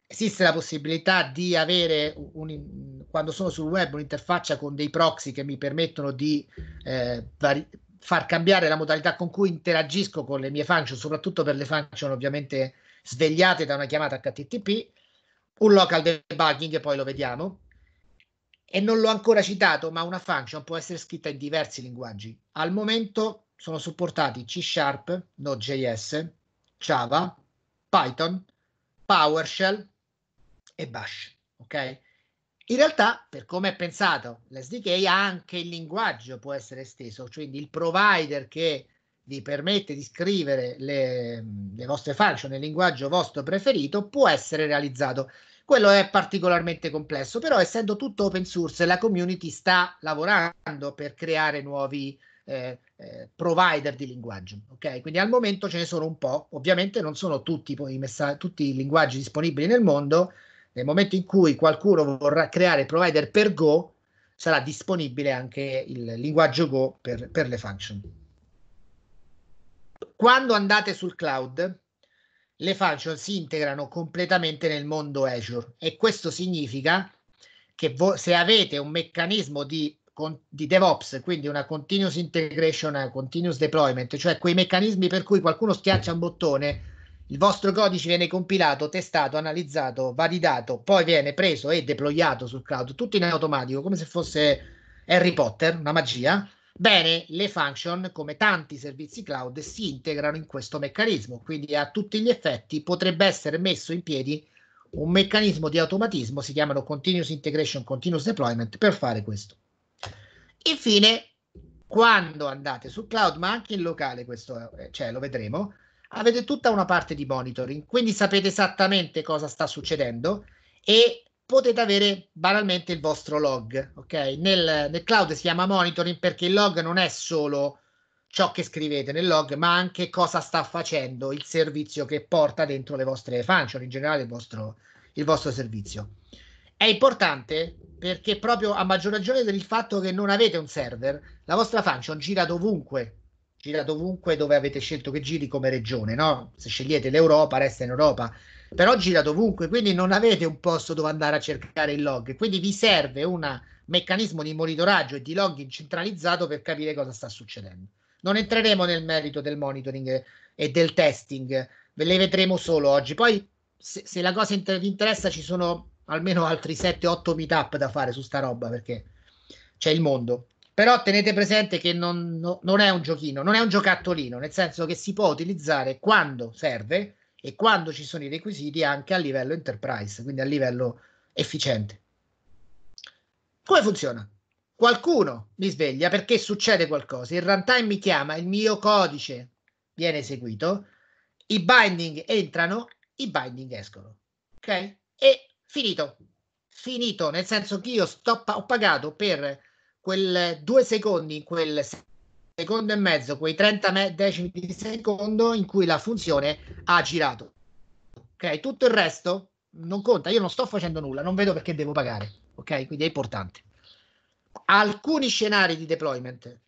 Esiste la possibilità di avere, un, quando sono sul web, un'interfaccia con dei proxy che mi permettono di eh, vari- far cambiare la modalità con cui interagisco con le mie function, soprattutto per le function ovviamente svegliate da una chiamata HTTP, un local debugging, poi lo vediamo, e non l'ho ancora citato, ma una function può essere scritta in diversi linguaggi. Al momento sono supportati C Sharp, Node.js, Java, Python, PowerShell e Bash, ok? In realtà, per come è pensato l'SDK, anche il linguaggio può essere esteso, quindi il provider che vi permette di scrivere le, le vostre function nel linguaggio vostro preferito può essere realizzato quello è particolarmente complesso, però essendo tutto open source la community sta lavorando per creare nuovi eh, eh, provider di linguaggio, ok? Quindi al momento ce ne sono un po', ovviamente non sono tutti, poi, messa- tutti i linguaggi disponibili nel mondo, nel momento in cui qualcuno vorrà creare provider per Go, sarà disponibile anche il linguaggio Go per, per le function. Quando andate sul cloud, le function si integrano completamente nel mondo Azure e questo significa che vo- se avete un meccanismo di, con- di DevOps, quindi una continuous integration, una continuous deployment, cioè quei meccanismi per cui qualcuno schiaccia un bottone, il vostro codice viene compilato, testato, analizzato, validato, poi viene preso e deployato sul cloud, tutto in automatico, come se fosse Harry Potter, una magia Bene, le function, come tanti servizi cloud, si integrano in questo meccanismo, quindi a tutti gli effetti potrebbe essere messo in piedi un meccanismo di automatismo, si chiamano continuous integration, continuous deployment, per fare questo. Infine, quando andate sul cloud, ma anche in locale, questo eh, cioè, lo vedremo, avete tutta una parte di monitoring, quindi sapete esattamente cosa sta succedendo e potete avere banalmente il vostro log. Ok, nel, nel cloud si chiama monitoring perché il log non è solo ciò che scrivete nel log, ma anche cosa sta facendo il servizio che porta dentro le vostre function, in generale il vostro, il vostro servizio. È importante perché proprio a maggior ragione del fatto che non avete un server, la vostra function gira dovunque, gira dovunque dove avete scelto che giri come regione, no? Se scegliete l'Europa, resta in Europa però gira dovunque, quindi non avete un posto dove andare a cercare il log, quindi vi serve un meccanismo di monitoraggio e di login centralizzato per capire cosa sta succedendo. Non entreremo nel merito del monitoring e del testing, ve le vedremo solo oggi. Poi, se, se la cosa inter- vi interessa, ci sono almeno altri 7-8 meetup da fare su sta roba perché c'è il mondo. Però tenete presente che non, no, non è un giochino, non è un giocattolino, nel senso che si può utilizzare quando serve e quando ci sono i requisiti anche a livello enterprise, quindi a livello efficiente. Come funziona? Qualcuno mi sveglia perché succede qualcosa, il runtime mi chiama, il mio codice viene eseguito, i binding entrano, i binding escono. Ok? E finito. Finito, nel senso che io sto, ho pagato per quel due secondi in quel secondo e mezzo, quei 30 me- decimi di secondo in cui la funzione ha girato. Ok, tutto il resto non conta, io non sto facendo nulla, non vedo perché devo pagare. Ok, quindi è importante. Alcuni scenari di deployment.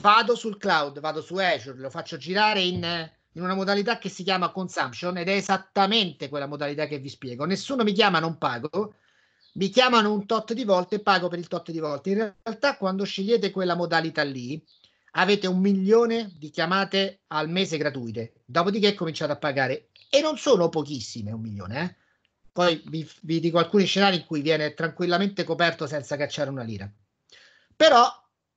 Vado sul cloud, vado su Azure, lo faccio girare in in una modalità che si chiama consumption ed è esattamente quella modalità che vi spiego. Nessuno mi chiama, non pago. Mi chiamano un tot di volte e pago per il tot di volte. In realtà, quando scegliete quella modalità lì, avete un milione di chiamate al mese gratuite, dopodiché cominciate a pagare e non sono pochissime un milione, eh? poi vi, vi, dico alcuni scenari in cui viene tranquillamente coperto senza cacciare una lira. Però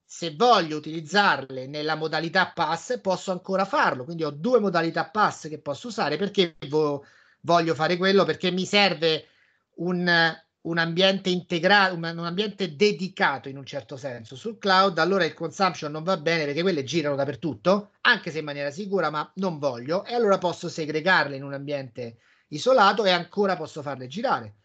se voglio utilizzarle nella modalità pass posso ancora farlo, quindi ho due modalità pass che posso usare perché vo- voglio fare quello, perché mi serve un, un ambiente integrato, un, un, ambiente dedicato in un certo senso sul cloud, allora il consumption non va bene perché quelle girano dappertutto, anche se in maniera sicura, ma non voglio, e allora posso segregarle in un ambiente isolato e ancora posso farle girare.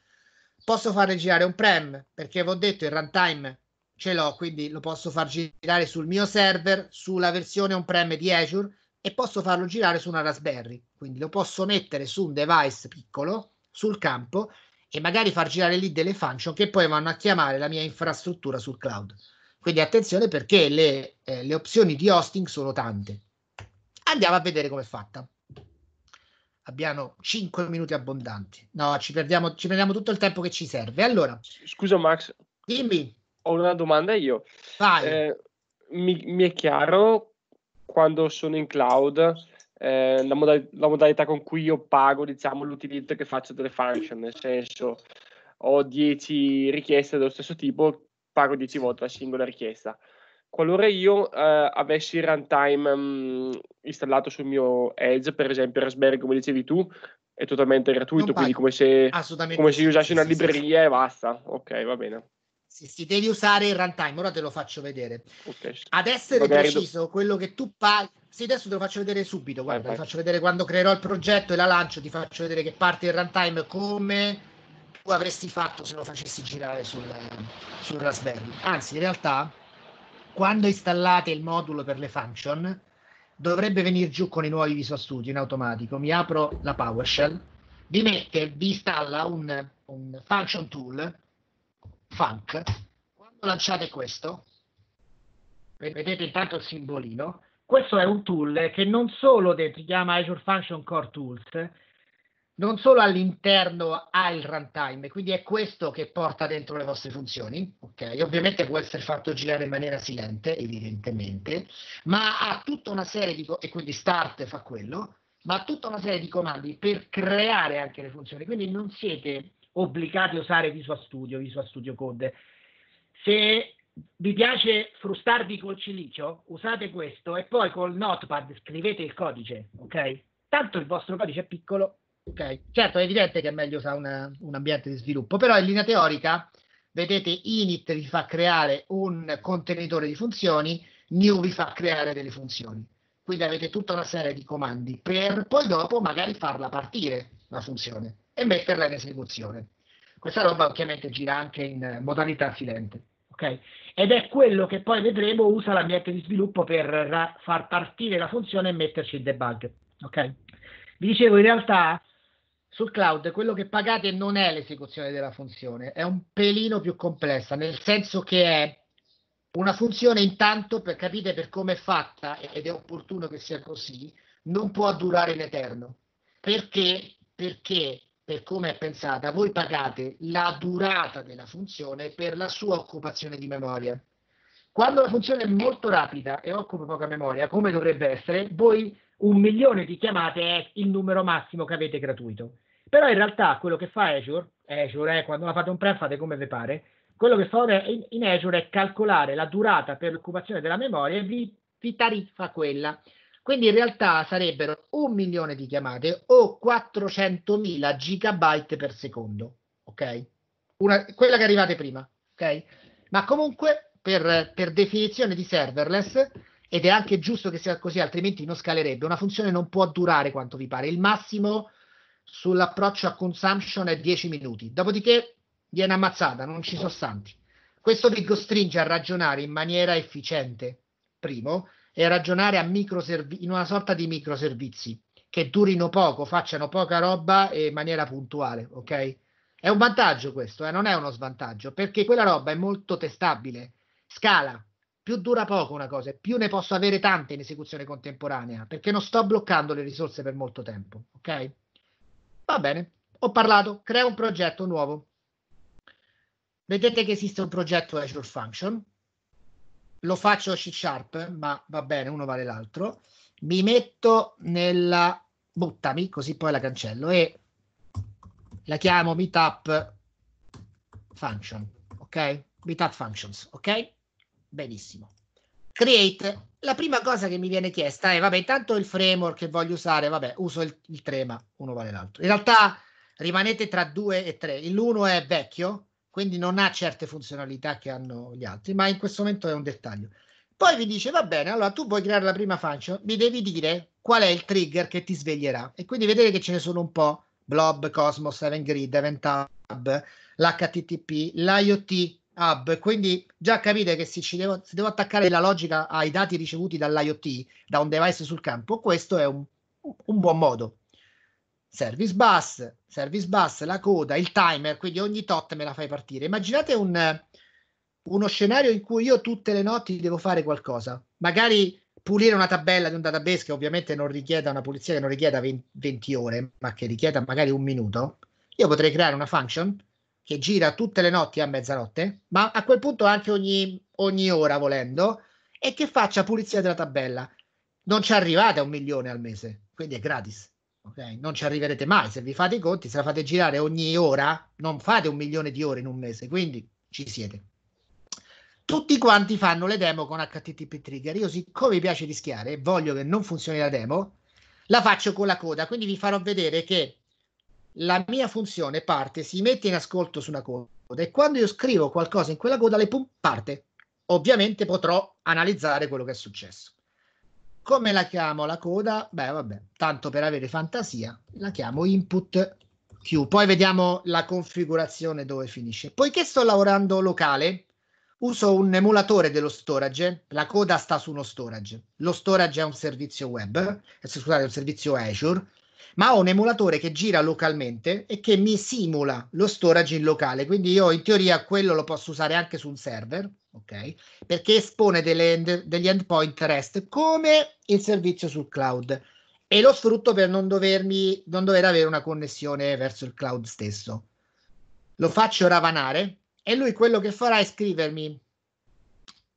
Posso farle girare un prem, perché vi ho detto il runtime ce l'ho, quindi lo posso far girare sul mio server, sulla versione on-prem di Azure e posso farlo girare su una Raspberry, quindi lo posso mettere su un device piccolo sul campo e magari far girare lì delle function che poi vanno a chiamare la mia infrastruttura sul cloud. Quindi attenzione perché le, eh, le opzioni di hosting sono tante. Andiamo a vedere come è fatta. Abbiamo 5 minuti abbondanti. No, ci perdiamo, ci perdiamo tutto il tempo che ci serve. Allora, scusa Max, dimmi. Ho una domanda io. Vai. Eh, mi, mi è chiaro quando sono in cloud eh, la, modal- la, modalità con cui io pago diciamo, l'utilizzo che faccio delle function, nel senso ho 10 richieste dello stesso tipo, pago 10 volte la singola richiesta. Qualora io eh, avessi il runtime mh, mm, installato sul mio Edge, per esempio Raspberry, come dicevi tu, è totalmente gratuito, quindi come se, come se io usassi una libreria e basta. Ok, va bene. Sì, sì, devi usare il runtime, ora te lo faccio vedere. Okay. Ad essere Magari preciso, do... quello che tu paghi... Sì, adesso te lo faccio vedere subito, guarda, vai, vai. faccio vedere quando creerò il progetto e la lancio, ti faccio vedere che parte il runtime come tu avresti fatto se lo facessi girare sul, sul Raspberry. Anzi, in realtà, quando installate il modulo per le function, dovrebbe venire giù con i nuovi Visual Studio in automatico. Mi apro la PowerShell, vi mette, vi installa un, un function tool funk, quando lanciate questo, vedete intanto il simbolino, questo è un tool che non solo dentro, si chiama Azure Function Core Tools, non solo all'interno ha il runtime, quindi è questo che porta dentro le vostre funzioni, ok? Ovviamente può essere fatto girare in maniera silente, evidentemente, ma ha tutta una serie di, e quindi start fa quello, ma ha tutta una serie di comandi per creare anche le funzioni, quindi non siete obbligati a usare Visual Studio, Visual Studio Code. Se vi piace frustarvi col cilicio, usate questo e poi col notepad scrivete il codice, ok? Tanto il vostro codice è piccolo, ok? Certo, è evidente che è meglio usare una, un ambiente di sviluppo, però in linea teorica, vedete, init vi fa creare un contenitore di funzioni, new vi fa creare delle funzioni. Quindi avete tutta una serie di comandi per poi dopo magari farla partire, la funzione e metterla in esecuzione. Questa roba ovviamente gira anche in eh, modalità silente. Okay? Ed è quello che poi vedremo usa l'ambiente di sviluppo per far partire la funzione e metterci il debug. Okay? Vi dicevo, in realtà sul cloud quello che pagate non è l'esecuzione della funzione, è un pelino più complessa, nel senso che è una funzione intanto, per capire per come è fatta, ed è opportuno che sia così, non può durare in eterno, perché perché per come è pensata, voi pagate la durata della funzione per la sua occupazione di memoria. Quando la funzione è molto rapida e occupa poca memoria, come dovrebbe essere, voi un milione di chiamate è il numero massimo che avete gratuito. Però in realtà quello che fa Azure, Azure è eh, quando la fate un pre fate come vi pare, quello che fa in, in Azure è calcolare la durata per l'occupazione della memoria e vi, vi tariffa quella. Quindi in realtà sarebbero un milione di chiamate o 400.000 gigabyte per secondo, ok? Una, quella che arrivate prima, ok? Ma comunque per, per definizione di serverless ed è anche giusto che sia così, altrimenti non scalerebbe. Una funzione non può durare quanto vi pare. Il massimo sull'approccio a consumption è 10 minuti, dopodiché viene ammazzata, non ci sono santi. Questo vi costringe a ragionare in maniera efficiente, primo, e ragionare microservi- in una sorta di microservizi che durino poco, facciano poca roba e in maniera puntuale, ok? È un vantaggio questo, eh? non è uno svantaggio, perché quella roba è molto testabile, scala, più dura poco una cosa, più ne posso avere tante in esecuzione contemporanea, perché non sto bloccando le risorse per molto tempo, ok? Va bene, ho parlato, crea un progetto nuovo. Vedete che esiste un progetto Azure Function, lo faccio C sharp, ma va bene, uno vale l'altro. Mi metto nella buttami, così poi la cancello e la chiamo meetup function, ok? Meetup functions, ok? Benissimo. Create, la prima cosa che mi viene chiesta è, vabbè, intanto il framework che voglio usare, vabbè, uso il, il trema, uno vale l'altro. In realtà rimanete tra 2 e 3, l'1 è vecchio, quindi non ha certe funzionalità che hanno gli altri, ma in questo momento è un dettaglio. Poi vi dice, va bene, allora tu vuoi creare la prima function, mi devi dire qual è il trigger che ti sveglierà. E quindi vedete che ce ne sono un po', Blob, Cosmos, Event Grid, Event Hub, l'HTTP, l'IoT Hub, quindi già capite che se, devo, se devo attaccare la logica ai dati ricevuti dall'IoT, da un device sul campo, questo è un, un buon modo service bus, service bus, la coda, il timer, quindi ogni tot me la fai partire. Immaginate un, uno scenario in cui io tutte le notti devo fare qualcosa, magari pulire una tabella di un database che ovviamente non richieda una pulizia che non richieda 20, 20 ore, ma che richieda magari un minuto. Io potrei creare una function che gira tutte le notti a mezzanotte, ma a quel punto anche ogni, ogni ora volendo, e che faccia pulizia della tabella. Non ci arrivate a un milione al mese, quindi è gratis ok? Non ci arriverete mai. Se vi fate i conti, se la fate girare ogni ora, non fate un milione di ore in un mese, quindi ci siete. Tutti quanti fanno le demo con HTTP trigger. Io, siccome mi piace rischiare e voglio che non funzioni la demo, la faccio con la coda. Quindi vi farò vedere che la mia funzione parte, si mette in ascolto su una coda e quando io scrivo qualcosa in quella coda, lei parte. Ovviamente potrò analizzare quello che è successo. Come la chiamo la coda? Beh, vabbè, tanto per avere fantasia, la chiamo input Q. Poi vediamo la configurazione dove finisce. Poiché sto lavorando locale, uso un emulatore dello storage, la coda sta su uno storage. Lo storage è un servizio web, eh, scusate, è un servizio Azure ma ho un emulatore che gira localmente e che mi simula lo storage in locale. Quindi io in teoria quello lo posso usare anche su un server, ok? Perché espone delle, degli endpoint REST come il servizio sul cloud e lo sfrutto per non, dovermi, non dover avere una connessione verso il cloud stesso. Lo faccio ravanare e lui quello che farà è scrivermi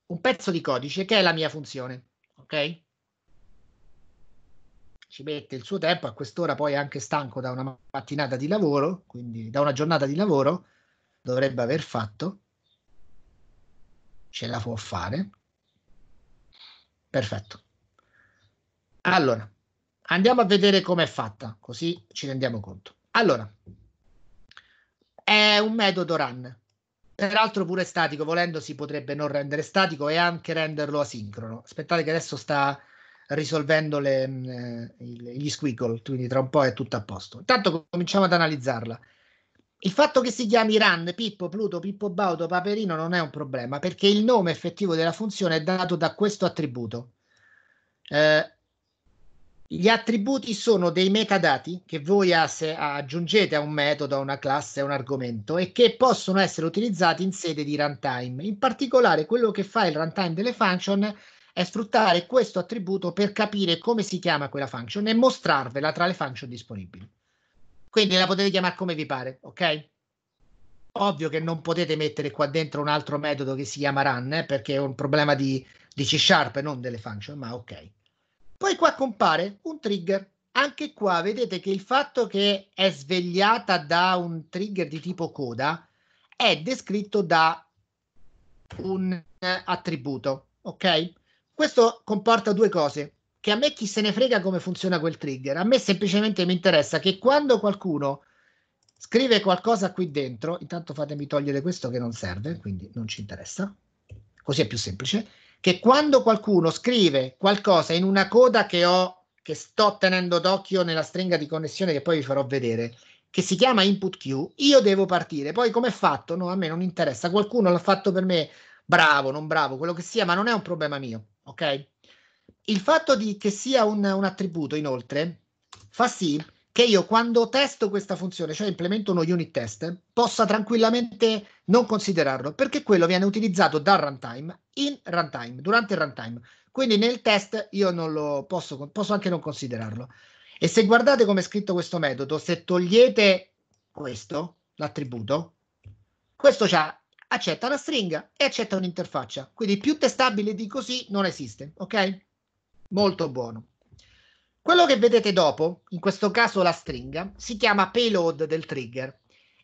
un pezzo di codice che è la mia funzione, ok? ci mette il suo tempo, a quest'ora poi è anche stanco da una mattinata di lavoro, quindi da una giornata di lavoro, dovrebbe aver fatto, ce la può fare. Perfetto. Allora, andiamo a vedere com'è fatta, così ci rendiamo conto. Allora, è un metodo run, peraltro pure statico, volendo si potrebbe non rendere statico e anche renderlo asincrono. Aspettate che adesso sta risolvendo le, mh, mm, eh, gli squiggle, quindi tra un po' è tutto a posto. Intanto cominciamo ad analizzarla. Il fatto che si chiami RAN, Pippo, Pluto, Pippo Baudo, Paperino non è un problema perché il nome effettivo della funzione è dato da questo attributo. Eh, gli attributi sono dei metadati che voi asse, aggiungete a un metodo, a una classe, a un argomento e che possono essere utilizzati in sede di runtime. In particolare quello che fa il runtime delle function è sfruttare questo attributo per capire come si chiama quella function e mostrarvela tra le function disponibili. Quindi la potete chiamare come vi pare, ok? Ovvio che non potete mettere qua dentro un altro metodo che si chiama run, eh, perché è un problema di, di C sharp e non delle function, ma ok. Poi qua compare un trigger. Anche qua vedete che il fatto che è svegliata da un trigger di tipo coda è descritto da un attributo, ok? Questo comporta due cose, che a me chi se ne frega come funziona quel trigger, a me semplicemente mi interessa che quando qualcuno scrive qualcosa qui dentro, intanto fatemi togliere questo che non serve, quindi non ci interessa, così è più semplice, che quando qualcuno scrive qualcosa in una coda che ho, che sto tenendo d'occhio nella stringa di connessione che poi vi farò vedere, che si chiama input queue, io devo partire. Poi come è fatto? No, a me non interessa. Qualcuno l'ha fatto per me, bravo, non bravo, quello che sia, ma non è un problema mio ok? Il fatto di, che sia un, un attributo, inoltre, fa sì che io quando testo questa funzione, cioè implemento uno unit test, possa tranquillamente non considerarlo, perché quello viene utilizzato dal runtime in runtime, durante il runtime. Quindi nel test io non lo posso, posso anche non considerarlo. E se guardate come è scritto questo metodo, se togliete questo, l'attributo, questo ha accetta una stringa e accetta un'interfaccia. Quindi più testabile di così non esiste, ok? Molto buono. Quello che vedete dopo, in questo caso la stringa, si chiama payload del trigger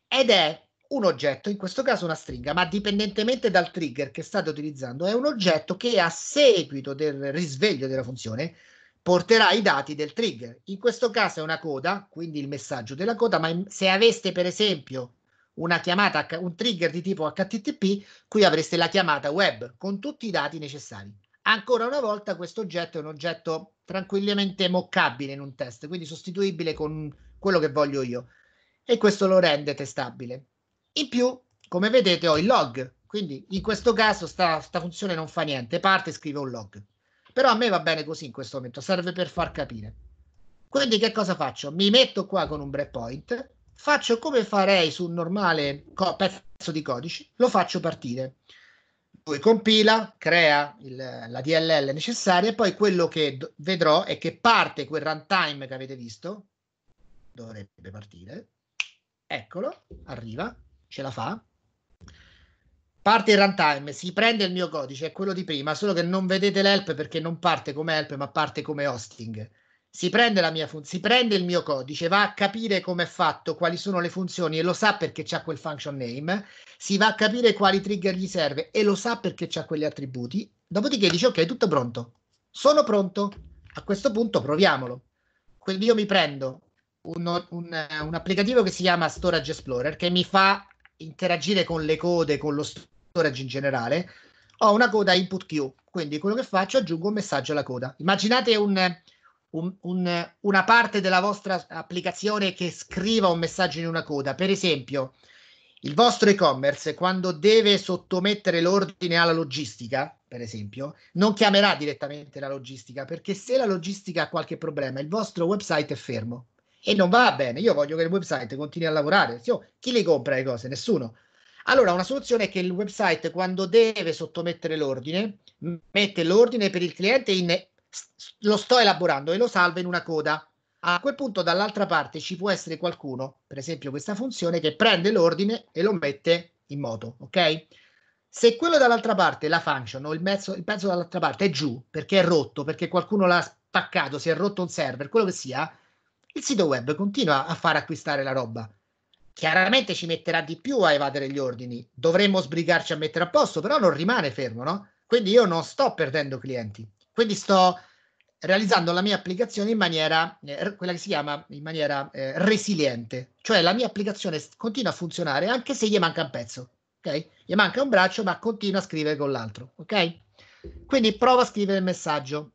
ed è un oggetto, in questo caso una stringa, ma dipendentemente dal trigger che state utilizzando, è un oggetto che a seguito del risveglio della funzione porterà i dati del trigger. In questo caso è una coda, quindi il messaggio della coda, ma se aveste per esempio una chiamata, un trigger di tipo HTTP, qui avreste la chiamata web con tutti i dati necessari. Ancora una volta questo oggetto è un oggetto tranquillamente moccabile in un test, quindi sostituibile con quello che voglio io e questo lo rende testabile. In più, come vedete, ho il log, quindi in questo caso sta, sta funzione non fa niente, parte e scrive un log. Però a me va bene così in questo momento, serve per far capire. Quindi che cosa faccio? Mi metto qua con un breakpoint faccio come farei su un normale co- pezzo di codice, lo faccio partire. Lui compila, crea il, la DLL necessaria e poi quello che d- vedrò è che parte quel runtime che avete visto, dovrebbe partire, eccolo, arriva, ce la fa, parte il runtime, si prende il mio codice, è quello di prima, solo che non vedete l'help perché non parte come help, ma parte come hosting si prende, la mia fun- si prende il mio codice, va a capire come è fatto, quali sono le funzioni e lo sa perché c'ha quel function name, si va a capire quali trigger gli serve e lo sa perché c'ha quegli attributi, dopodiché dice ok, tutto pronto, sono pronto, a questo punto proviamolo. Quindi io mi prendo un, un, un applicativo che si chiama Storage Explorer che mi fa interagire con le code, con lo storage in generale, ho una coda input queue, quindi quello che faccio è aggiungo un messaggio alla coda. Immaginate un un, un, una parte della vostra applicazione che scriva un messaggio in una coda. Per esempio, il vostro e-commerce, quando deve sottomettere l'ordine alla logistica, per esempio, non chiamerà direttamente la logistica, perché se la logistica ha qualche problema, il vostro website è fermo e non va bene. Io voglio che il website continui a lavorare. Io, chi le compra le cose? Nessuno. Allora, una soluzione è che il website, quando deve sottomettere l'ordine, mette l'ordine per il cliente in lo sto elaborando e lo salvo in una coda. A quel punto dall'altra parte ci può essere qualcuno, per esempio questa funzione, che prende l'ordine e lo mette in moto, ok? Se quello dall'altra parte, la function o il pezzo, il pezzo dall'altra parte è giù perché è rotto, perché qualcuno l'ha spaccato, si è rotto un server, quello che sia, il sito web continua a far acquistare la roba. Chiaramente ci metterà di più a evadere gli ordini, dovremmo sbrigarci a mettere a posto, però non rimane fermo, no? Quindi io non sto perdendo clienti, quindi sto realizzando la mia applicazione in maniera, eh, quella che si chiama in maniera eh, resiliente, cioè la mia applicazione continua a funzionare anche se gli manca un pezzo, ok? Gli manca un braccio ma continua a scrivere con l'altro, ok? Quindi prova a scrivere il messaggio.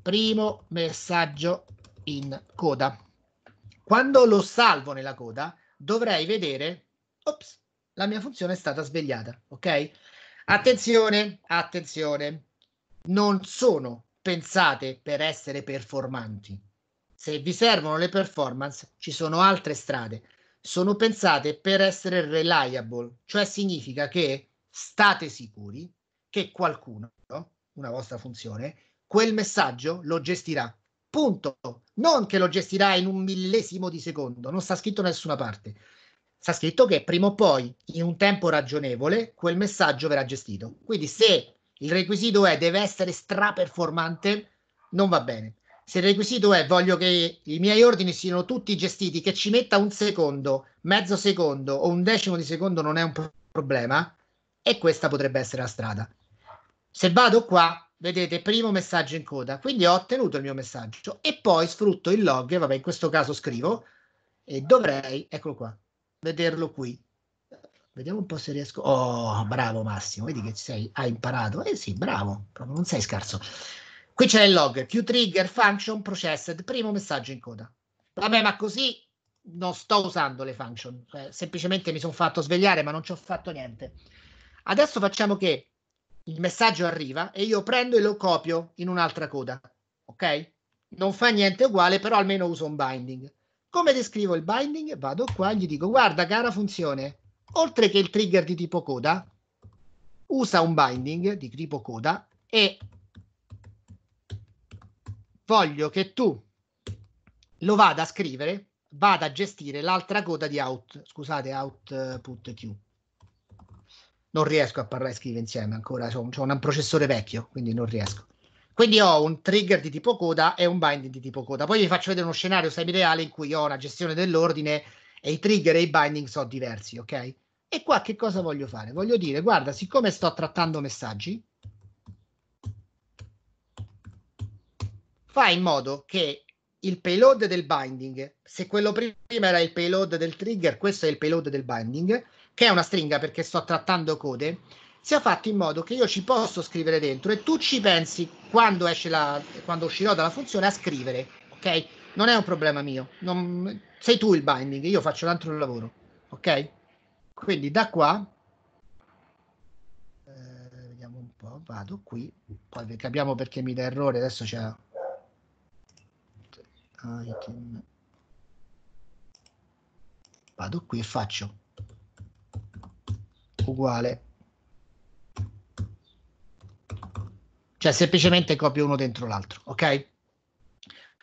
Primo messaggio in coda. Quando lo salvo nella coda dovrei vedere, ops, la mia funzione è stata svegliata, ok? Attenzione, attenzione, non sono pensate per essere performanti. Se vi servono le performance, ci sono altre strade. Sono pensate per essere reliable, cioè significa che state sicuri che qualcuno, una vostra funzione, quel messaggio lo gestirà. Punto. Non che lo gestirà in un millesimo di secondo, non sta scritto da nessuna parte. Sta scritto che prima o poi, in un tempo ragionevole, quel messaggio verrà gestito. Quindi se il requisito è deve essere straperformante, non va bene. Se il requisito è voglio che i miei ordini siano tutti gestiti, che ci metta un secondo, mezzo secondo o un decimo di secondo non è un problema, e questa potrebbe essere la strada. Se vado qua, vedete, primo messaggio in coda, quindi ho ottenuto il mio messaggio e poi sfrutto il log, vabbè in questo caso scrivo, e dovrei, eccolo qua, vederlo qui. Vediamo un po' se riesco. Oh, bravo Massimo, vedi che sei, hai imparato. Eh sì, bravo, non sei scarso. Qui c'è il log, più trigger function processed, primo messaggio in coda. Vabbè, ma così non sto usando le function, cioè, semplicemente mi sono fatto svegliare ma non ci ho fatto niente. Adesso facciamo che il messaggio arriva e io prendo e lo copio in un'altra coda, ok? Non fa niente uguale, però almeno uso un binding. Come descrivo il binding? Vado qua e gli dico, guarda cara funzione, oltre che il trigger di tipo coda, usa un binding di tipo coda e voglio che tu lo vada a scrivere, vada a gestire l'altra coda di out, scusate, output Q. Non riesco a parlare e scrivere insieme ancora, ho un, ho un processore vecchio, quindi non riesco. Quindi ho un trigger di tipo coda e un binding di tipo coda. Poi vi faccio vedere uno scenario semireale in cui ho una gestione dell'ordine e i trigger e i binding sono diversi, ok? E qua che cosa voglio fare? Voglio dire, guarda, siccome sto trattando messaggi, fai in modo che il payload del binding, se quello prima era il payload del trigger, questo è il payload del binding, che è una stringa perché sto trattando code, sia fatto in modo che io ci posso scrivere dentro e tu ci pensi quando, esce la, quando uscirò dalla funzione a scrivere, ok? non è un problema mio. Non, sei tu il binding, io faccio un altro lavoro. Ok? Quindi da qua, eh, vediamo un po', vado qui, poi capiamo perché mi dà errore, adesso c'è... Item. Vado qui e faccio uguale. Cioè semplicemente copio uno dentro l'altro, ok?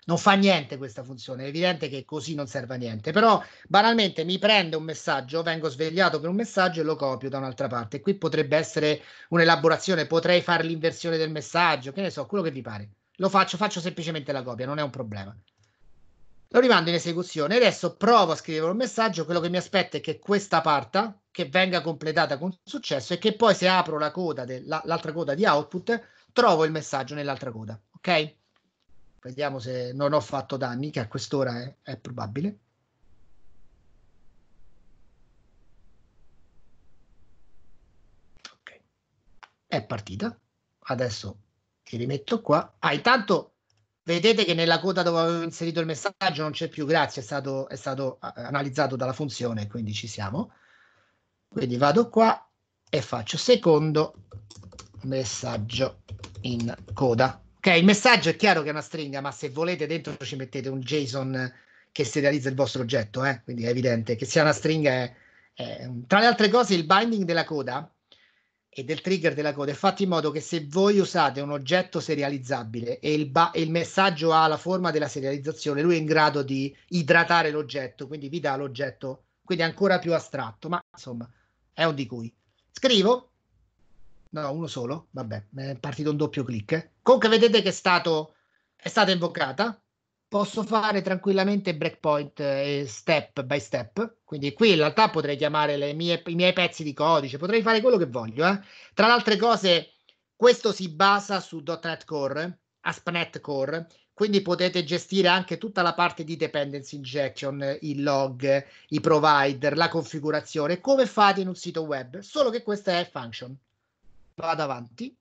non fa niente questa funzione, è evidente che così non serve a niente, però banalmente mi prende un messaggio, vengo svegliato per un messaggio e lo copio da un'altra parte, qui potrebbe essere un'elaborazione, potrei fare l'inversione del messaggio, che ne so, quello che vi pare, lo faccio, faccio semplicemente la copia, non è un problema. Lo rimando in esecuzione, adesso provo a scrivere un messaggio, quello che mi aspetta è che questa parte che venga completata con successo e che poi se apro la coda de, la, l'altra coda di output trovo il messaggio nell'altra coda, ok? Vediamo se non ho fatto danni, che a quest'ora è, è probabile. Ok, è partita. Adesso ti rimetto qua. Ah, intanto vedete che nella coda dove avevo inserito il messaggio non c'è più grazie, è stato, è stato eh, analizzato dalla funzione, quindi ci siamo. Quindi vado qua e faccio secondo messaggio in coda. Ok, il messaggio è chiaro che è una stringa, ma se volete dentro ci mettete un JSON che serializza il vostro oggetto, eh? quindi è evidente che sia una stringa. È, è... Tra le altre cose, il binding della coda e del trigger della coda è fatto in modo che se voi usate un oggetto serializzabile e il, ba- il messaggio ha la forma della serializzazione, lui è in grado di idratare l'oggetto, quindi vi dà l'oggetto, quindi è ancora più astratto, ma insomma è un di cui. Scrivo, No, uno solo. Vabbè, è partito un doppio clic. Eh. Comunque vedete che è, stato, è stata invocata. Posso fare tranquillamente breakpoint eh, step by step. Quindi qui in realtà potrei chiamare mie, i miei pezzi di codice, potrei fare quello che voglio. Eh. Tra le altre cose, questo si basa su.NET Core, ASP.NET Core, quindi potete gestire anche tutta la parte di dependency injection, i log, i provider, la configurazione, come fate in un sito web, solo che questa è function vado avanti,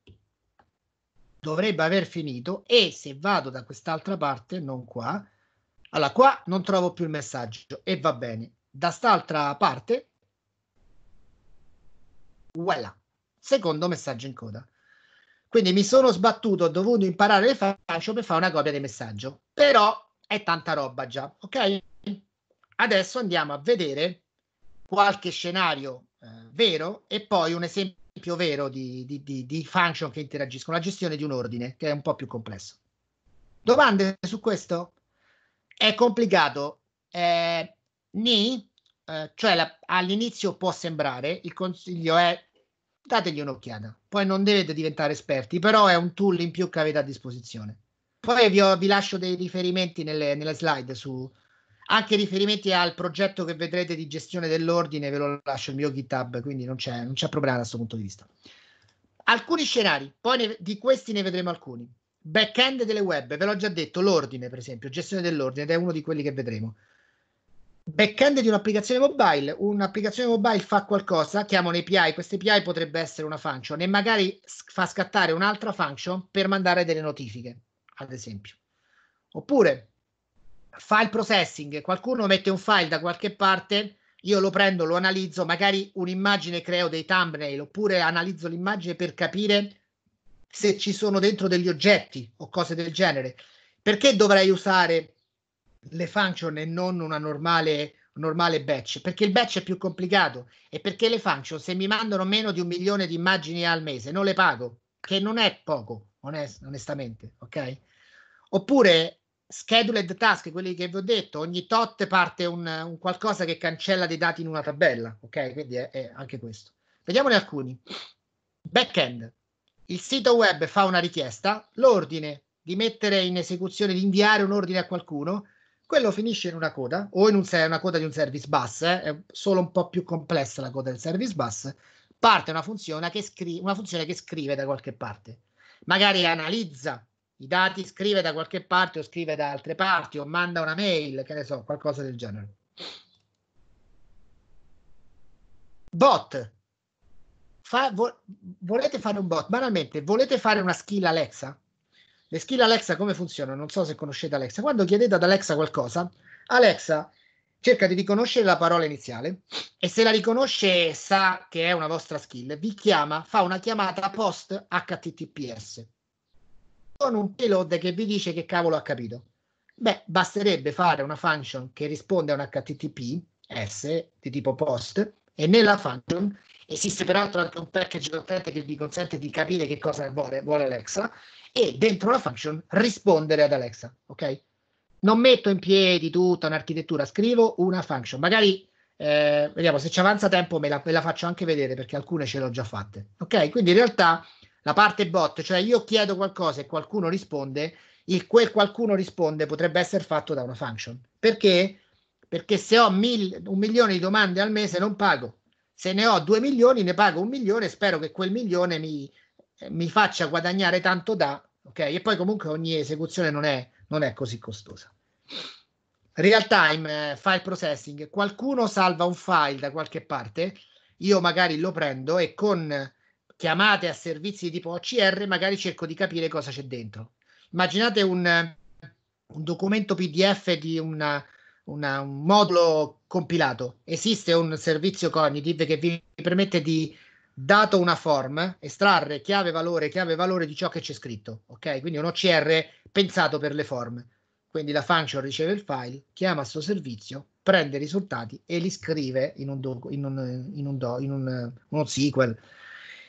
dovrebbe aver finito e se vado da quest'altra parte, non qua, allora qua non trovo più il messaggio e va bene. Da quest'altra parte, voilà, secondo messaggio in coda. Quindi mi sono sbattuto, ho dovuto imparare le facce per fare una copia del messaggio, però è tanta roba già, ok? Adesso andiamo a vedere qualche scenario eh, vero e poi un esempio vero di, di, di, di, function che interagiscono, la gestione di un ordine, che è un po' più complesso. Domande su questo? È complicato. Eh, ni, eh, cioè la, all'inizio può sembrare, il consiglio è dategli un'occhiata, poi non dovete diventare esperti, però è un tool in più che avete a disposizione. Poi vi, ho, vi lascio dei riferimenti nelle, nelle slide su, anche riferimenti al progetto che vedrete di gestione dell'ordine, ve lo lascio il mio GitHub, quindi non c'è, non c'è problema da questo punto di vista. Alcuni scenari, poi ne, di questi ne vedremo alcuni. Backend delle web, ve l'ho già detto, l'ordine per esempio, gestione dell'ordine, ed è uno di quelli che vedremo. Backend di un'applicazione mobile, un'applicazione mobile fa qualcosa, chiama API, questa API potrebbe essere una function e magari fa scattare un'altra function per mandare delle notifiche, ad esempio. Oppure file processing, qualcuno mette un file da qualche parte, io lo prendo, lo analizzo, magari un'immagine creo dei thumbnail oppure analizzo l'immagine per capire se ci sono dentro degli oggetti o cose del genere. Perché dovrei usare le function e non una normale, normale batch? Perché il batch è più complicato e perché le function se mi mandano meno di un milione di immagini al mese non le pago, che non è poco, onest- onestamente, ok? Oppure scheduled task, quelli che vi ho detto, ogni tot parte un, un qualcosa che cancella dei dati in una tabella, ok? Quindi è, è anche questo. Vediamone alcuni. Backend. Il sito web fa una richiesta, l'ordine di mettere in esecuzione, di inviare un ordine a qualcuno, quello finisce in una coda o in un, una coda di un service bus, eh, è solo un po' più complessa la coda del service bus, parte una funzione, che scri- una funzione che scrive da qualche parte, magari analizza i dati scrive da qualche parte o scrive da altre parti o manda una mail, che ne so, qualcosa del genere. Bot. Fa, vo- volete fare un bot? Banalmente, volete fare una skill Alexa? Le skill Alexa come funzionano? Non so se conoscete Alexa. Quando chiedete ad Alexa qualcosa, Alexa cerca di riconoscere la parola iniziale e se la riconosce sa che è una vostra skill, vi chiama, fa una chiamata post HTTPS con un payload che vi dice che cavolo ha capito. Beh, basterebbe fare una function che risponde a un HTTPS di tipo post e nella function esiste peraltro anche un package d'utente che vi consente di capire che cosa vuole, vuole Alexa e dentro la function rispondere ad Alexa, ok? Non metto in piedi tutta un'architettura, scrivo una function. Magari eh, vediamo se ci avanza tempo me la, me la faccio anche vedere perché alcune ce l'ho già fatte, ok? Quindi in realtà la parte bot, cioè io chiedo qualcosa e qualcuno risponde, il quel qualcuno risponde potrebbe essere fatto da una function. Perché? Perché se ho mil, un milione di domande al mese non pago. Se ne ho due milioni, ne pago un milione e spero che quel milione mi, mi faccia guadagnare tanto da... Ok? E poi comunque ogni esecuzione non è, non è così costosa. Real time eh, file processing. Qualcuno salva un file da qualche parte, io magari lo prendo e con chiamate a servizi di tipo OCR, magari cerco di capire cosa c'è dentro. Immaginate un, un documento PDF di una, una, un modulo compilato. Esiste un servizio cognitive che vi permette di, dato una form, estrarre chiave valore, chiave valore di ciò che c'è scritto. Ok, quindi un OCR pensato per le form. Quindi la function riceve il file, chiama questo servizio, prende i risultati e li scrive in un, do, in un, in un, do, in un, uno SQL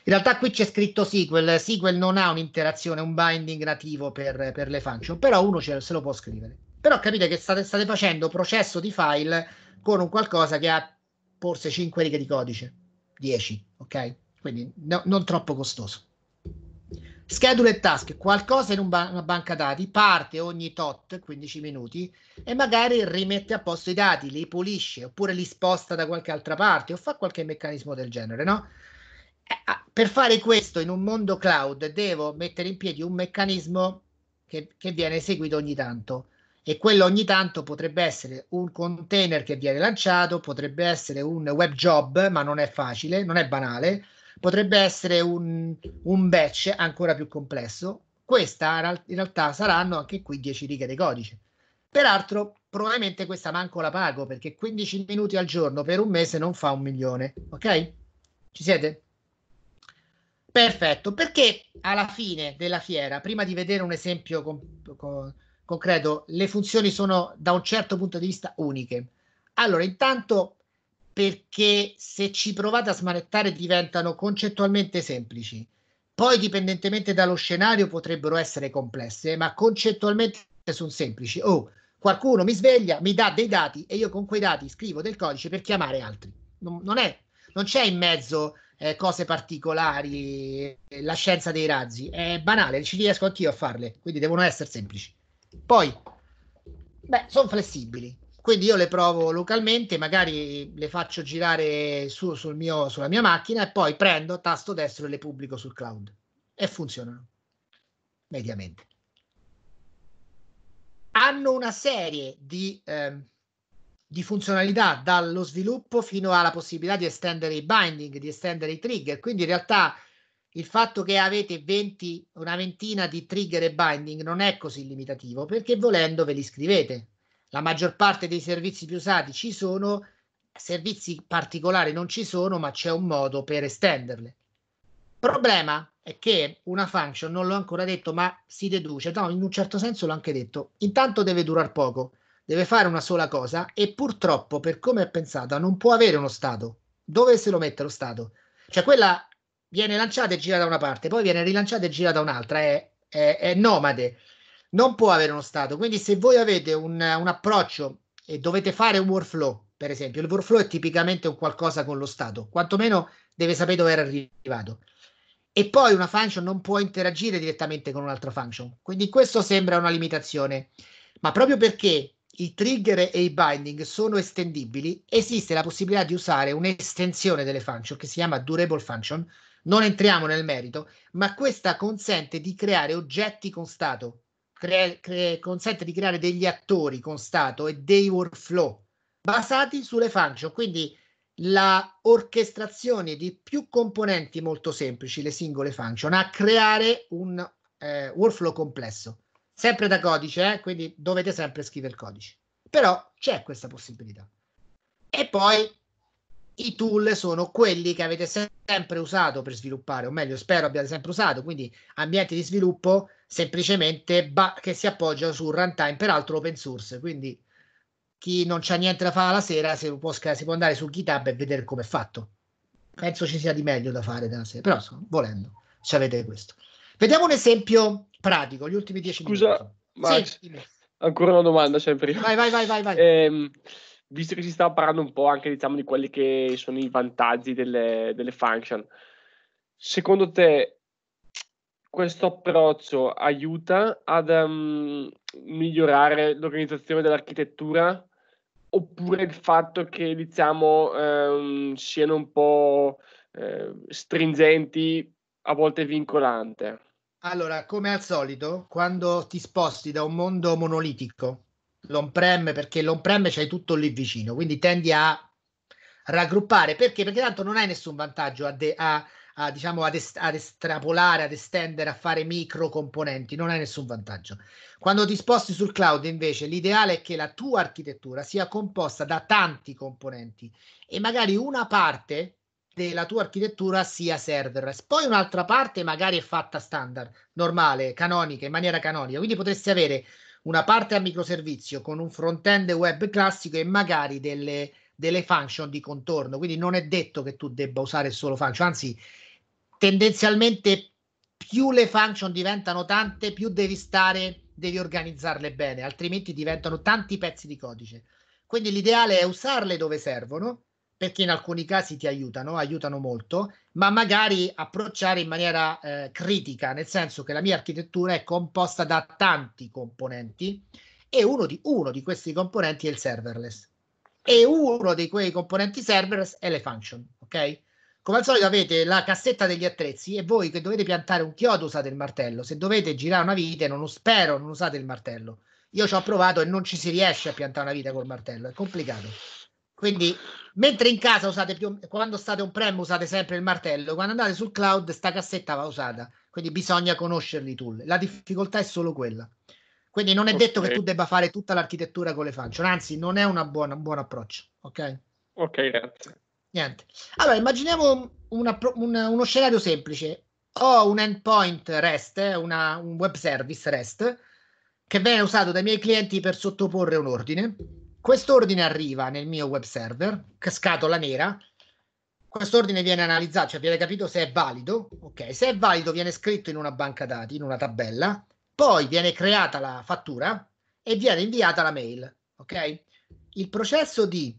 in realtà qui c'è scritto SQL, SQL non ha un'interazione, un binding nativo per, per le function, però uno ce, se lo può scrivere. Però capite che state, state facendo processo di file con un qualcosa che ha forse 5 righe di codice, 10, ok? Quindi no, non troppo costoso. Schedule e task, qualcosa in un ba- una banca dati, parte ogni tot, 15 minuti, e magari rimette a posto i dati, li pulisce, oppure li sposta da qualche altra parte, o fa qualche meccanismo del genere, no? Eh, ah, per fare questo in un mondo cloud devo mettere in piedi un meccanismo che, che, viene eseguito ogni tanto e quello ogni tanto potrebbe essere un container che viene lanciato, potrebbe essere un web job, ma non è facile, non è banale, potrebbe essere un, un batch ancora più complesso. Questa in realtà saranno anche qui 10 righe di codice. Peraltro, probabilmente questa manco la pago perché 15 minuti al giorno per un mese non fa un milione. Ok? Ci siete? Perfetto, perché alla fine della fiera, prima di vedere un esempio con, con, concreto, le funzioni sono da un certo punto di vista uniche. Allora, intanto perché se ci provate a smanettare diventano concettualmente semplici, poi dipendentemente dallo scenario potrebbero essere complesse, ma concettualmente sono semplici. Oh, qualcuno mi sveglia, mi dà dei dati e io con quei dati scrivo del codice per chiamare altri. Non, non, è, non c'è in mezzo eh, cose particolari, eh, la scienza dei razzi. È banale, ci riesco anch'io a farle, quindi devono essere semplici. Poi, beh, sono flessibili. Quindi io le provo localmente, magari le faccio girare su, sul mio, sulla mia macchina e poi prendo tasto destro e le pubblico sul cloud. E funzionano, mediamente. Hanno una serie di... Eh, di funzionalità dallo sviluppo fino alla possibilità di estendere i binding, di estendere i trigger. Quindi in realtà il fatto che avete 20, una ventina di trigger e binding non è così limitativo perché volendo ve li scrivete. La maggior parte dei servizi più usati ci sono, servizi particolari non ci sono, ma c'è un modo per estenderle. Problema è che una function, non l'ho ancora detto, ma si deduce, no, in un certo senso l'ho anche detto, intanto deve durare poco deve fare una sola cosa e purtroppo, per come è pensata, non può avere uno Stato. Dove se lo mette lo Stato? Cioè quella viene lanciata e gira da una parte, poi viene rilanciata e gira da un'altra, è, è, è nomade, non può avere uno Stato. Quindi se voi avete un, un approccio e dovete fare un workflow, per esempio, il workflow è tipicamente un qualcosa con lo Stato, quantomeno deve sapere dove era arrivato. E poi una function non può interagire direttamente con un'altra function. Quindi questo sembra una limitazione, ma proprio perché i trigger e i binding sono estendibili, esiste la possibilità di usare un'estensione delle function che si chiama durable function. Non entriamo nel merito, ma questa consente di creare oggetti con stato, cre- cre- consente di creare degli attori con stato e dei workflow basati sulle function. Quindi la orchestrazione di più componenti molto semplici, le singole function, a creare un eh, workflow complesso sempre da codice, eh? quindi dovete sempre scrivere il codice. Però c'è questa possibilità. E poi i tool sono quelli che avete sempre usato per sviluppare, o meglio, spero abbiate sempre usato, quindi ambienti di sviluppo semplicemente ba- che si appoggiano su runtime, peraltro open source, quindi chi non c'ha niente da fare la sera si può, si può andare su GitHub e vedere come è fatto. Penso ci sia di meglio da fare della sera, però volendo, se avete questo. Vediamo un esempio pratico, gli ultimi dieci Scusa, minuti. Scusa, sì, ancora una domanda sempre. Vai, vai, vai, vai. vai. Eh, visto che si stava parlando un po' anche diciamo, di quelli che sono i vantaggi delle, delle function, secondo te questo approccio aiuta ad um, migliorare l'organizzazione dell'architettura oppure il fatto che diciamo um, siano un po' eh, stringenti, a volte vincolante? Allora, come al solito, quando ti sposti da un mondo monolitico, l'on-prem, perché l'on-prem c'hai tutto lì vicino, quindi tendi a raggruppare, perché? Perché tanto non hai nessun vantaggio a, de- a, a diciamo, ad, est- ad, estrapolare, ad estendere, a fare micro componenti, non hai nessun vantaggio. Quando ti sposti sul cloud, invece, l'ideale è che la tua architettura sia composta da tanti componenti e magari una parte della tua architettura sia serverless. Poi un'altra parte magari è fatta standard, normale, canonica, in maniera canonica. Quindi potresti avere una parte a microservizio con un front-end web classico e magari delle, delle function di contorno. Quindi non è detto che tu debba usare solo function, anzi tendenzialmente più le function diventano tante, più devi stare, devi organizzarle bene, altrimenti diventano tanti pezzi di codice. Quindi l'ideale è usarle dove servono perché in alcuni casi ti aiutano, aiutano molto, ma magari approcciare in maniera eh, critica, nel senso che la mia architettura è composta da tanti componenti e uno di, uno di questi componenti è il serverless e uno di quei componenti serverless è le function, ok? Come al solito avete la cassetta degli attrezzi e voi che dovete piantare un chiodo usate il martello, se dovete girare una vite non lo spero non usate il martello. Io ci ho provato e non ci si riesce a piantare una vite col martello, è complicato. Quindi, mentre in casa usate più, quando state un prem usate sempre il martello, quando andate sul cloud sta cassetta va usata, quindi bisogna conoscerli i tool. La difficoltà è solo quella. Quindi non è okay. detto che tu debba fare tutta l'architettura con le function, anzi non è buona, un buon approccio, ok? Ok, grazie. Niente. Allora, immaginiamo una, un, uno scenario semplice. Ho un endpoint REST, una, un web service REST, che viene usato dai miei clienti per sottoporre un ordine Quest'ordine arriva nel mio web server, scatola nera. Quest'ordine viene analizzato, cioè viene capito se è valido. Ok, se è valido viene scritto in una banca dati, in una tabella. Poi viene creata la fattura e viene inviata la mail. Ok, il processo di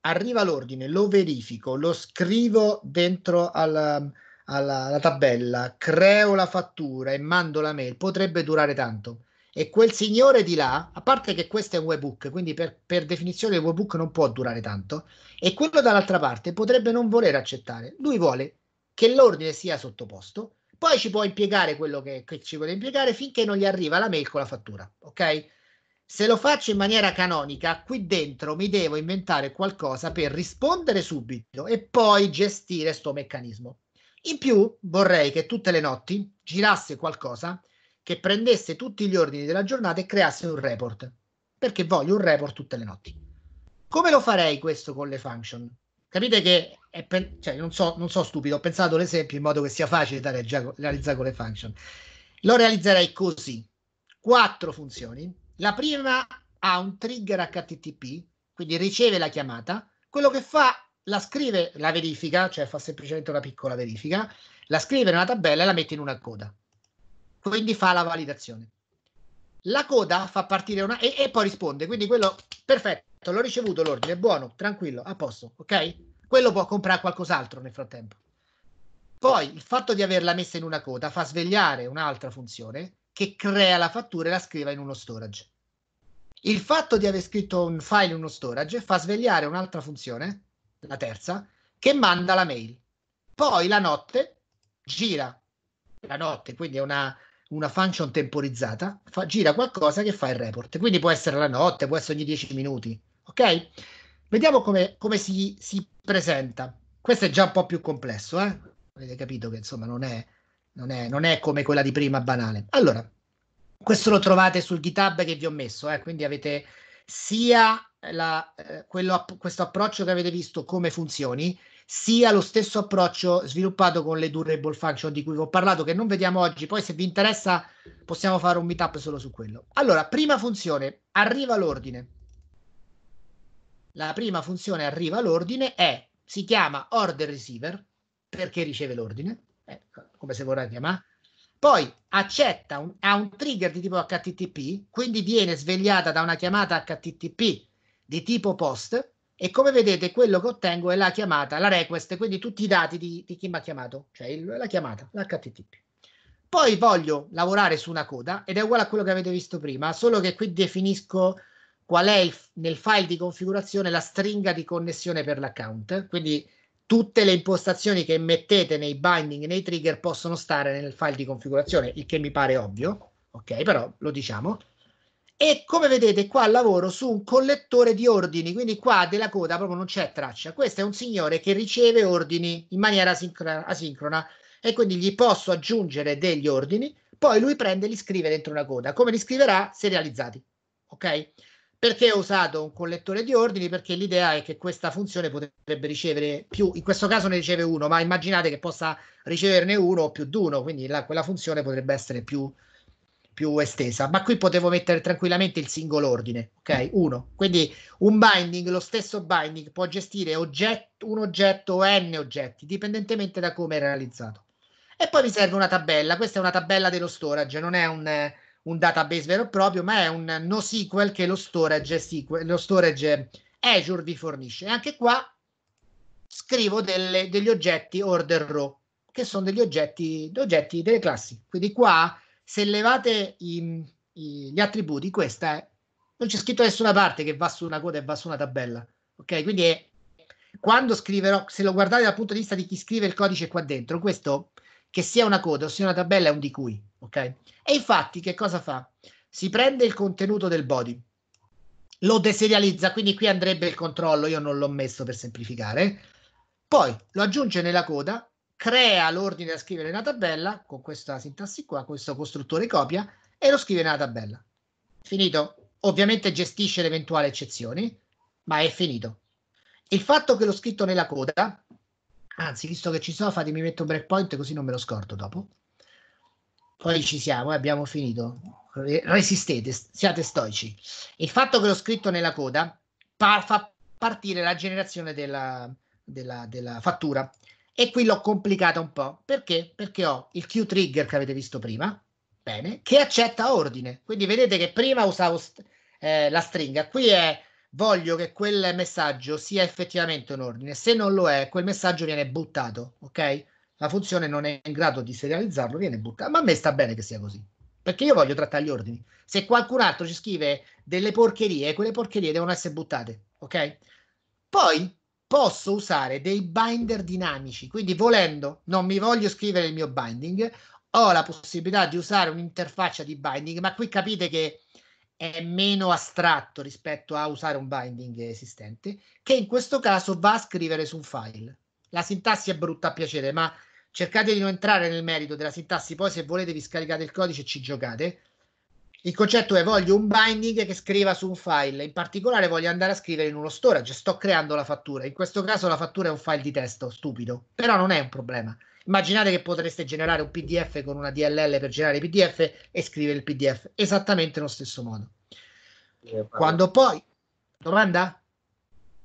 arriva l'ordine, lo verifico, lo scrivo dentro al, um, alla, alla, tabella, creo la fattura e mando la mail potrebbe durare tanto e quel signore di là, a parte che questo è un webhook, quindi per, per definizione il webhook non può durare tanto, e quello dall'altra parte potrebbe non voler accettare. Lui vuole che l'ordine sia sottoposto, poi ci può impiegare quello che, che ci vuole impiegare finché non gli arriva la mail con la fattura, ok? Se lo faccio in maniera canonica, qui dentro mi devo inventare qualcosa per rispondere subito e poi gestire sto meccanismo. In più, vorrei che tutte le notti girasse qualcosa che prendesse tutti gli ordini della giornata e creasse un report, perché voglio un report tutte le notti. Come lo farei questo con le function? Capite che pen- cioè, non, so, non so stupido, ho pensato l'esempio in modo che sia facile da realizzare con le function. Lo realizzerei così. Quattro funzioni. La prima ha un trigger HTTP, quindi riceve la chiamata. Quello che fa la scrive, la verifica, cioè fa semplicemente una piccola verifica, la scrive in una tabella e la mette in una coda quindi fa la validazione. La coda fa partire una e, e poi risponde, quindi quello perfetto, l'ho ricevuto l'ordine, buono, tranquillo, a posto, ok? Quello può comprare qualcos'altro nel frattempo. Poi il fatto di averla messa in una coda fa svegliare un'altra funzione che crea la fattura e la scriva in uno storage. Il fatto di aver scritto un file in uno storage fa svegliare un'altra funzione, la terza, che manda la mail. Poi la notte gira la notte, quindi è una una function temporizzata, fa, gira qualcosa che fa il report. Quindi può essere la notte, può essere ogni 10 minuti. Ok? Vediamo come, come si, si, presenta. Questo è già un po' più complesso, eh? Avete capito che insomma non è, non è, non è come quella di prima banale. Allora, questo lo trovate sul GitHub che vi ho messo, eh? quindi avete sia la, eh, quello, questo approccio che avete visto come funzioni, sia lo stesso approccio sviluppato con le durable function di cui vi ho parlato, che non vediamo oggi. Poi, se vi interessa, possiamo fare un meetup solo su quello. Allora, prima funzione, arriva l'ordine. La prima funzione arriva l'ordine è, si chiama order receiver, perché riceve l'ordine, eh, come se vorrà chiamare. Poi accetta, un, ha un trigger di tipo HTTP, quindi viene svegliata da una chiamata HTTP di tipo post e come vedete quello che ottengo è la chiamata, la request, quindi tutti i dati di, di chi mi ha chiamato, cioè il, la chiamata, l'HTTP. Poi voglio lavorare su una coda ed è uguale a quello che avete visto prima, solo che qui definisco qual è il, nel file di configurazione la stringa di connessione per l'account, quindi tutte le impostazioni che mettete nei binding, nei trigger possono stare nel file di configurazione, il che mi pare ovvio, ok, però lo diciamo e come vedete qua lavoro su un collettore di ordini, quindi qua della coda proprio non c'è traccia. Questo è un signore che riceve ordini in maniera asincrona e quindi gli posso aggiungere degli ordini, poi lui prende e li scrive dentro una coda. Come li scriverà? Serializzati, ok? Perché ho usato un collettore di ordini? Perché l'idea è che questa funzione potrebbe ricevere più, in questo caso ne riceve uno, ma immaginate che possa riceverne uno o più di uno, quindi la, quella funzione potrebbe essere più più estesa, ma qui potevo mettere tranquillamente il singolo ordine, ok? Uno. Quindi un binding, lo stesso binding può gestire oggetto, un oggetto o n oggetti, dipendentemente da come è realizzato. E poi mi serve una tabella, questa è una tabella dello storage, non è un, un database vero e proprio, ma è un NoSQL che lo storage, SQL, lo storage Azure vi fornisce. E anche qua scrivo delle, degli oggetti order row, che sono degli oggetti, oggetti delle classi. Quindi qua se levate i, i, gli attributi, questa è, non c'è scritto da nessuna parte che va su una coda e va su una tabella. Ok, quindi è, quando scriverò, se lo guardate dal punto di vista di chi scrive il codice qua dentro, questo che sia una coda o sia una tabella è un di cui. Ok, e infatti, che cosa fa? Si prende il contenuto del body, lo deserializza, quindi qui andrebbe il controllo, io non l'ho messo per semplificare. Poi lo aggiunge nella coda crea l'ordine da scrivere nella tabella con questa sintassi qua, questo costruttore copia e lo scrive nella tabella. Finito. Ovviamente gestisce le eventuali eccezioni, ma è finito. Il fatto che l'ho scritto nella coda, anzi, visto che ci sono, fatemi metto un breakpoint così non me lo scordo dopo. Poi ci siamo, eh, abbiamo finito. Resistete, siate stoici. Il fatto che l'ho scritto nella coda par- fa partire la generazione della, della, della fattura e qui l'ho complicata un po'. Perché? Perché ho il Q-trigger che avete visto prima, bene, che accetta ordine. Quindi vedete che prima usavo st- eh, la stringa, qui è voglio che quel messaggio sia effettivamente un ordine. Se non lo è, quel messaggio viene buttato, ok? La funzione non è in grado di serializzarlo, viene buttato. Ma a me sta bene che sia così, perché io voglio trattare gli ordini. Se qualcun altro ci scrive delle porcherie, quelle porcherie devono essere buttate, ok? Poi posso usare dei binder dinamici, quindi volendo, non mi voglio scrivere il mio binding, ho la possibilità di usare un'interfaccia di binding, ma qui capite che è meno astratto rispetto a usare un binding esistente, che in questo caso va a scrivere su un file. La sintassi è brutta a piacere, ma cercate di non entrare nel merito della sintassi, poi se volete vi scaricate il codice e ci giocate. Il concetto è voglio un binding che scriva su un file, in particolare voglio andare a scrivere in uno storage, sto creando la fattura, in questo caso la fattura è un file di testo, stupido, però non è un problema. Immaginate che potreste generare un PDF con una DLL per generare PDF e scrivere il PDF, esattamente nello stesso modo. Quando poi... Domanda?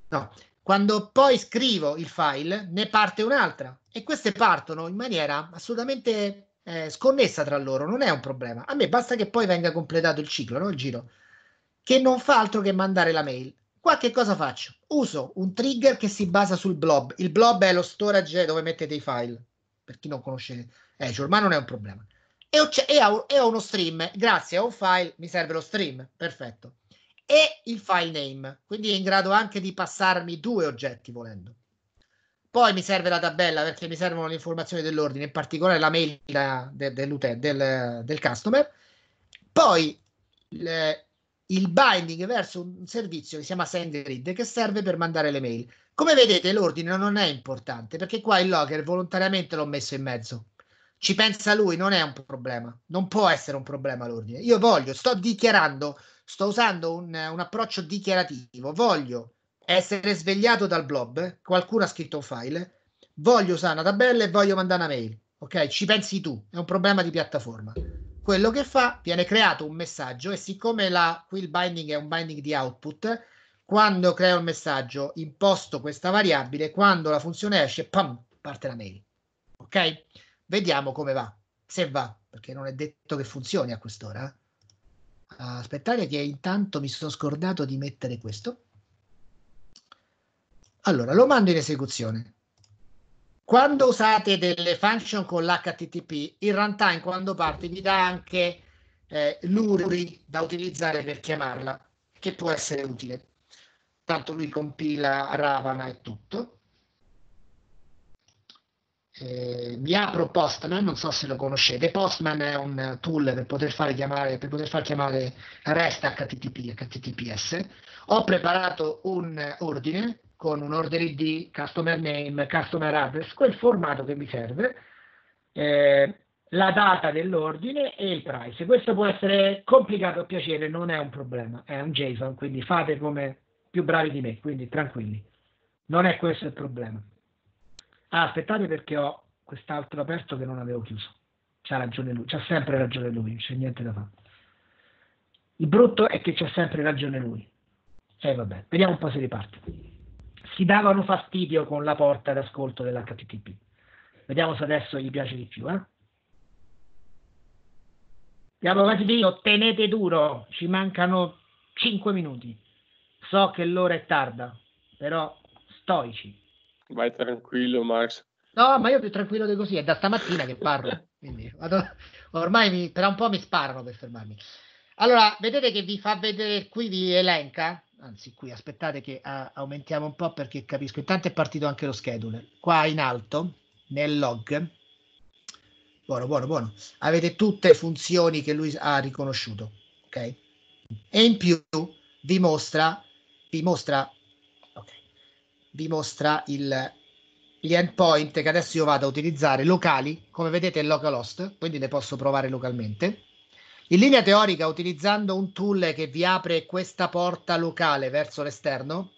No. Quando poi scrivo il file, ne parte un'altra e queste partono in maniera assolutamente eh, sconnessa tra loro, non è un problema. A me basta che poi venga completato il ciclo, no? il giro, che non fa altro che mandare la mail. Qua che cosa faccio? Uso un trigger che si basa sul blob. Il blob è lo storage dove mettete i file. Per chi non conosce Azure, eh, cioè, ma non è un problema. E ho, e ho, e ho uno stream, grazie a un file mi serve lo stream, perfetto. E il file name, quindi è in grado anche di passarmi due oggetti volendo. Poi mi serve la tabella perché mi servono le informazioni dell'ordine, in particolare la mail de, del, del, del, customer. Poi le, il binding verso un servizio che si chiama SendGrid che serve per mandare le mail. Come vedete l'ordine non è importante perché qua il logger volontariamente l'ho messo in mezzo. Ci pensa lui, non è un problema, non può essere un problema l'ordine. Io voglio, sto dichiarando, sto usando un, un approccio dichiarativo, voglio essere svegliato dal blob, qualcuno ha scritto un file, voglio usare una tabella e voglio mandare una mail. Ok, ci pensi tu, è un problema di piattaforma. Quello che fa, viene creato un messaggio e siccome la, qui il binding è un binding di output, quando creo il messaggio imposto questa variabile, quando la funzione esce, pam, parte la mail. Ok? Vediamo come va, se va, perché non è detto che funzioni a quest'ora. Aspettate che intanto mi sono scordato di mettere questo. Allora, lo mando in esecuzione. Quando usate delle function con l'HTTP, il runtime quando parte vi dà anche eh, l'URI da utilizzare per chiamarla, che può essere utile. Tanto lui compila Ravana e tutto. Eh, vi apro Postman, non so se lo conoscete. Postman è un tool per poter, fare chiamare, per poter far chiamare REST HTTP, HTTPS. Ho preparato un ordine con un order ID, customer name, customer address, quel formato che mi serve, eh, la data dell'ordine e il price. Questo può essere complicato a piacere, non è un problema, è un JSON, quindi fate come più bravi di me, quindi tranquilli. Non è questo il problema. Ah, aspettate perché ho quest'altro aperto che non avevo chiuso. C'ha ragione lui, c'ha sempre ragione lui, non c'è niente da fare. Il brutto è che c'ha sempre ragione lui. E eh, vabbè, vediamo un po' se riparte si davano fastidio con la porta d'ascolto dell'HTTP. Vediamo se adesso gli piace di più. Eh? Abbiamo quasi finito, tenete duro, ci mancano 5 minuti. So che l'ora è tarda, però stoici. Vai tranquillo, Max. No, ma io più tranquillo di così, è da stamattina che parlo. quindi vado, ormai mi, tra un po' mi sparano per fermarmi. Allora, vedete che vi fa vedere qui, vi elenca anzi qui aspettate che a, ah, aumentiamo un po' perché capisco, intanto è partito anche lo schedule, qua in alto nel log, buono, buono, buono, avete tutte le funzioni che lui ha riconosciuto, ok? E in più vi mostra, vi mostra, okay, vi mostra il, gli endpoint che adesso io vado a utilizzare locali, come vedete è localhost, quindi le posso provare localmente in linea teorica, utilizzando un tool che vi apre questa porta locale verso l'esterno,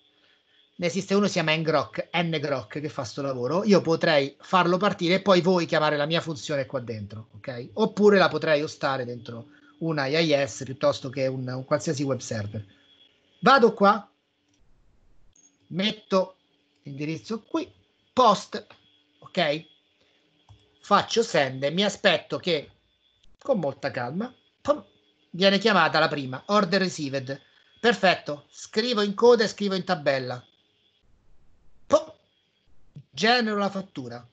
ne esiste uno che si chiama ngrok, ngrok che fa questo lavoro, io potrei farlo partire e poi voi chiamare la mia funzione qua dentro, ok? Oppure la potrei ostare dentro una IIS piuttosto che un, un qualsiasi web server. Vado qua, metto l'indirizzo qui, post, ok? Faccio send e mi aspetto che con molta calma viene chiamata la prima, order received. Perfetto, scrivo in coda e scrivo in tabella. Po- genero la fattura.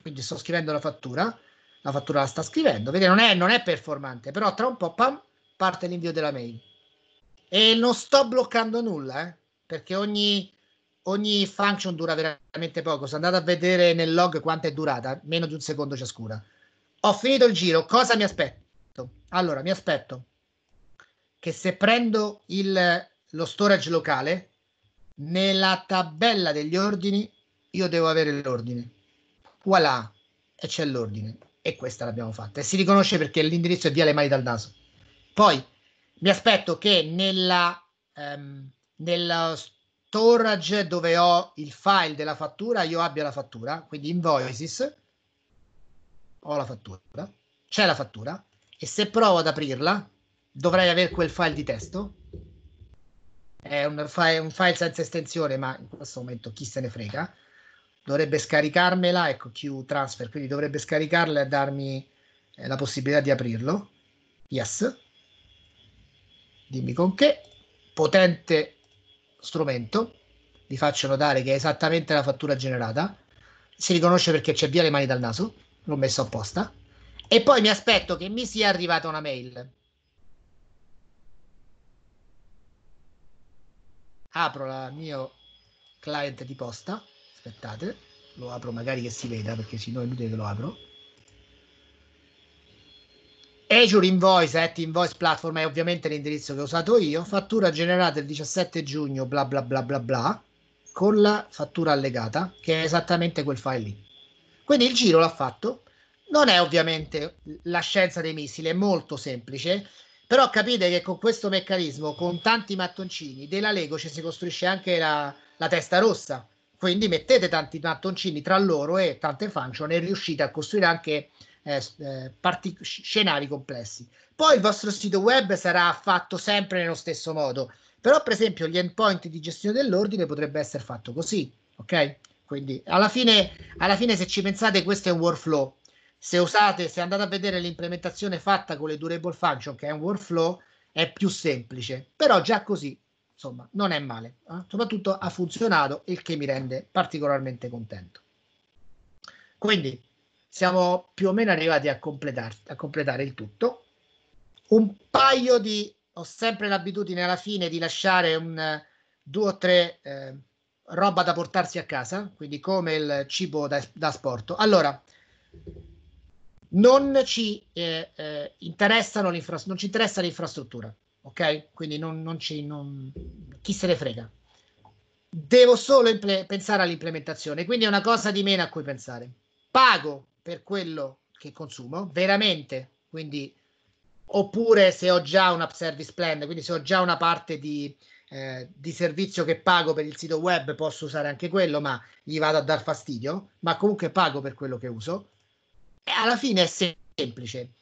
Quindi sto scrivendo la fattura, la fattura la sta scrivendo. Vedete, non è, non è performante, però tra un po' pam, parte l'invio della mail. E non sto bloccando nulla, eh, perché ogni, ogni function dura veramente poco. Se andate a vedere nel log quanto è durata, meno di un secondo ciascuna ho finito il giro, cosa mi aspetto? Allora, mi aspetto che se prendo il, lo storage locale, nella tabella degli ordini io devo avere l'ordine. Voilà, e c'è l'ordine. E questa l'abbiamo fatta. E si riconosce perché l'indirizzo è via le mani dal naso. Poi mi aspetto che nella, ehm, nella storage dove ho il file della fattura, io abbia la fattura, quindi invoices ho la fattura, c'è la fattura e se provo ad aprirla dovrei avere quel file di testo. È un file, un file senza estensione, ma in questo momento chi se ne frega. Dovrebbe scaricarmela, ecco transfer, quindi dovrebbe scaricarla e darmi eh, la possibilità di aprirlo. Yes. Dimmi con che. Potente strumento. Vi faccio notare che è esattamente la fattura generata. Si riconosce perché c'è via le mani dal naso l'ho messo apposta. E poi mi aspetto che mi sia arrivata una mail. Apro il mio client di posta. Aspettate, lo apro magari che si veda perché se no è inutile che lo apro. Azure Invoice, at eh, Invoice Platform è ovviamente l'indirizzo che ho usato io. Fattura generata il 17 giugno, bla bla bla bla bla, con la fattura allegata, che è esattamente quel file lì. Quindi il giro l'ha fatto. Non è ovviamente la scienza dei missili, è molto semplice, però capite che con questo meccanismo, con tanti mattoncini, della Lego ci si costruisce anche la, la testa rossa. Quindi mettete tanti mattoncini tra loro e tante fanciulle e riuscite a costruire anche eh, eh partic- scenari complessi. Poi il vostro sito web sarà fatto sempre nello stesso modo, però per esempio gli endpoint di gestione dell'ordine potrebbe essere fatto così, ok? Quindi alla fine, alla fine, se ci pensate, questo è un workflow. Se usate, se andate a vedere l'implementazione fatta con le durable function, che è un workflow, è più semplice. Però già così, insomma, non è male. Eh? Soprattutto ha funzionato, il che mi rende particolarmente contento. Quindi siamo più o meno arrivati a, a completare il tutto. Un paio di... Ho sempre l'abitudine alla fine di lasciare un, due o tre... Eh, roba da portarsi a casa, quindi come il cibo da, da sporto. Allora, non ci, eh, eh, non ci, interessa l'infrastruttura, ok? Quindi non, non ci, non, chi se ne frega. Devo solo imple- pensare all'implementazione, quindi è una cosa di meno a cui pensare. Pago per quello che consumo, veramente, quindi, oppure se ho già un app service plan, quindi se ho già una parte di, eh, di servizio che pago per il sito web posso usare anche quello, ma gli vado a dar fastidio, ma comunque pago per quello che uso. E alla fine è semplice.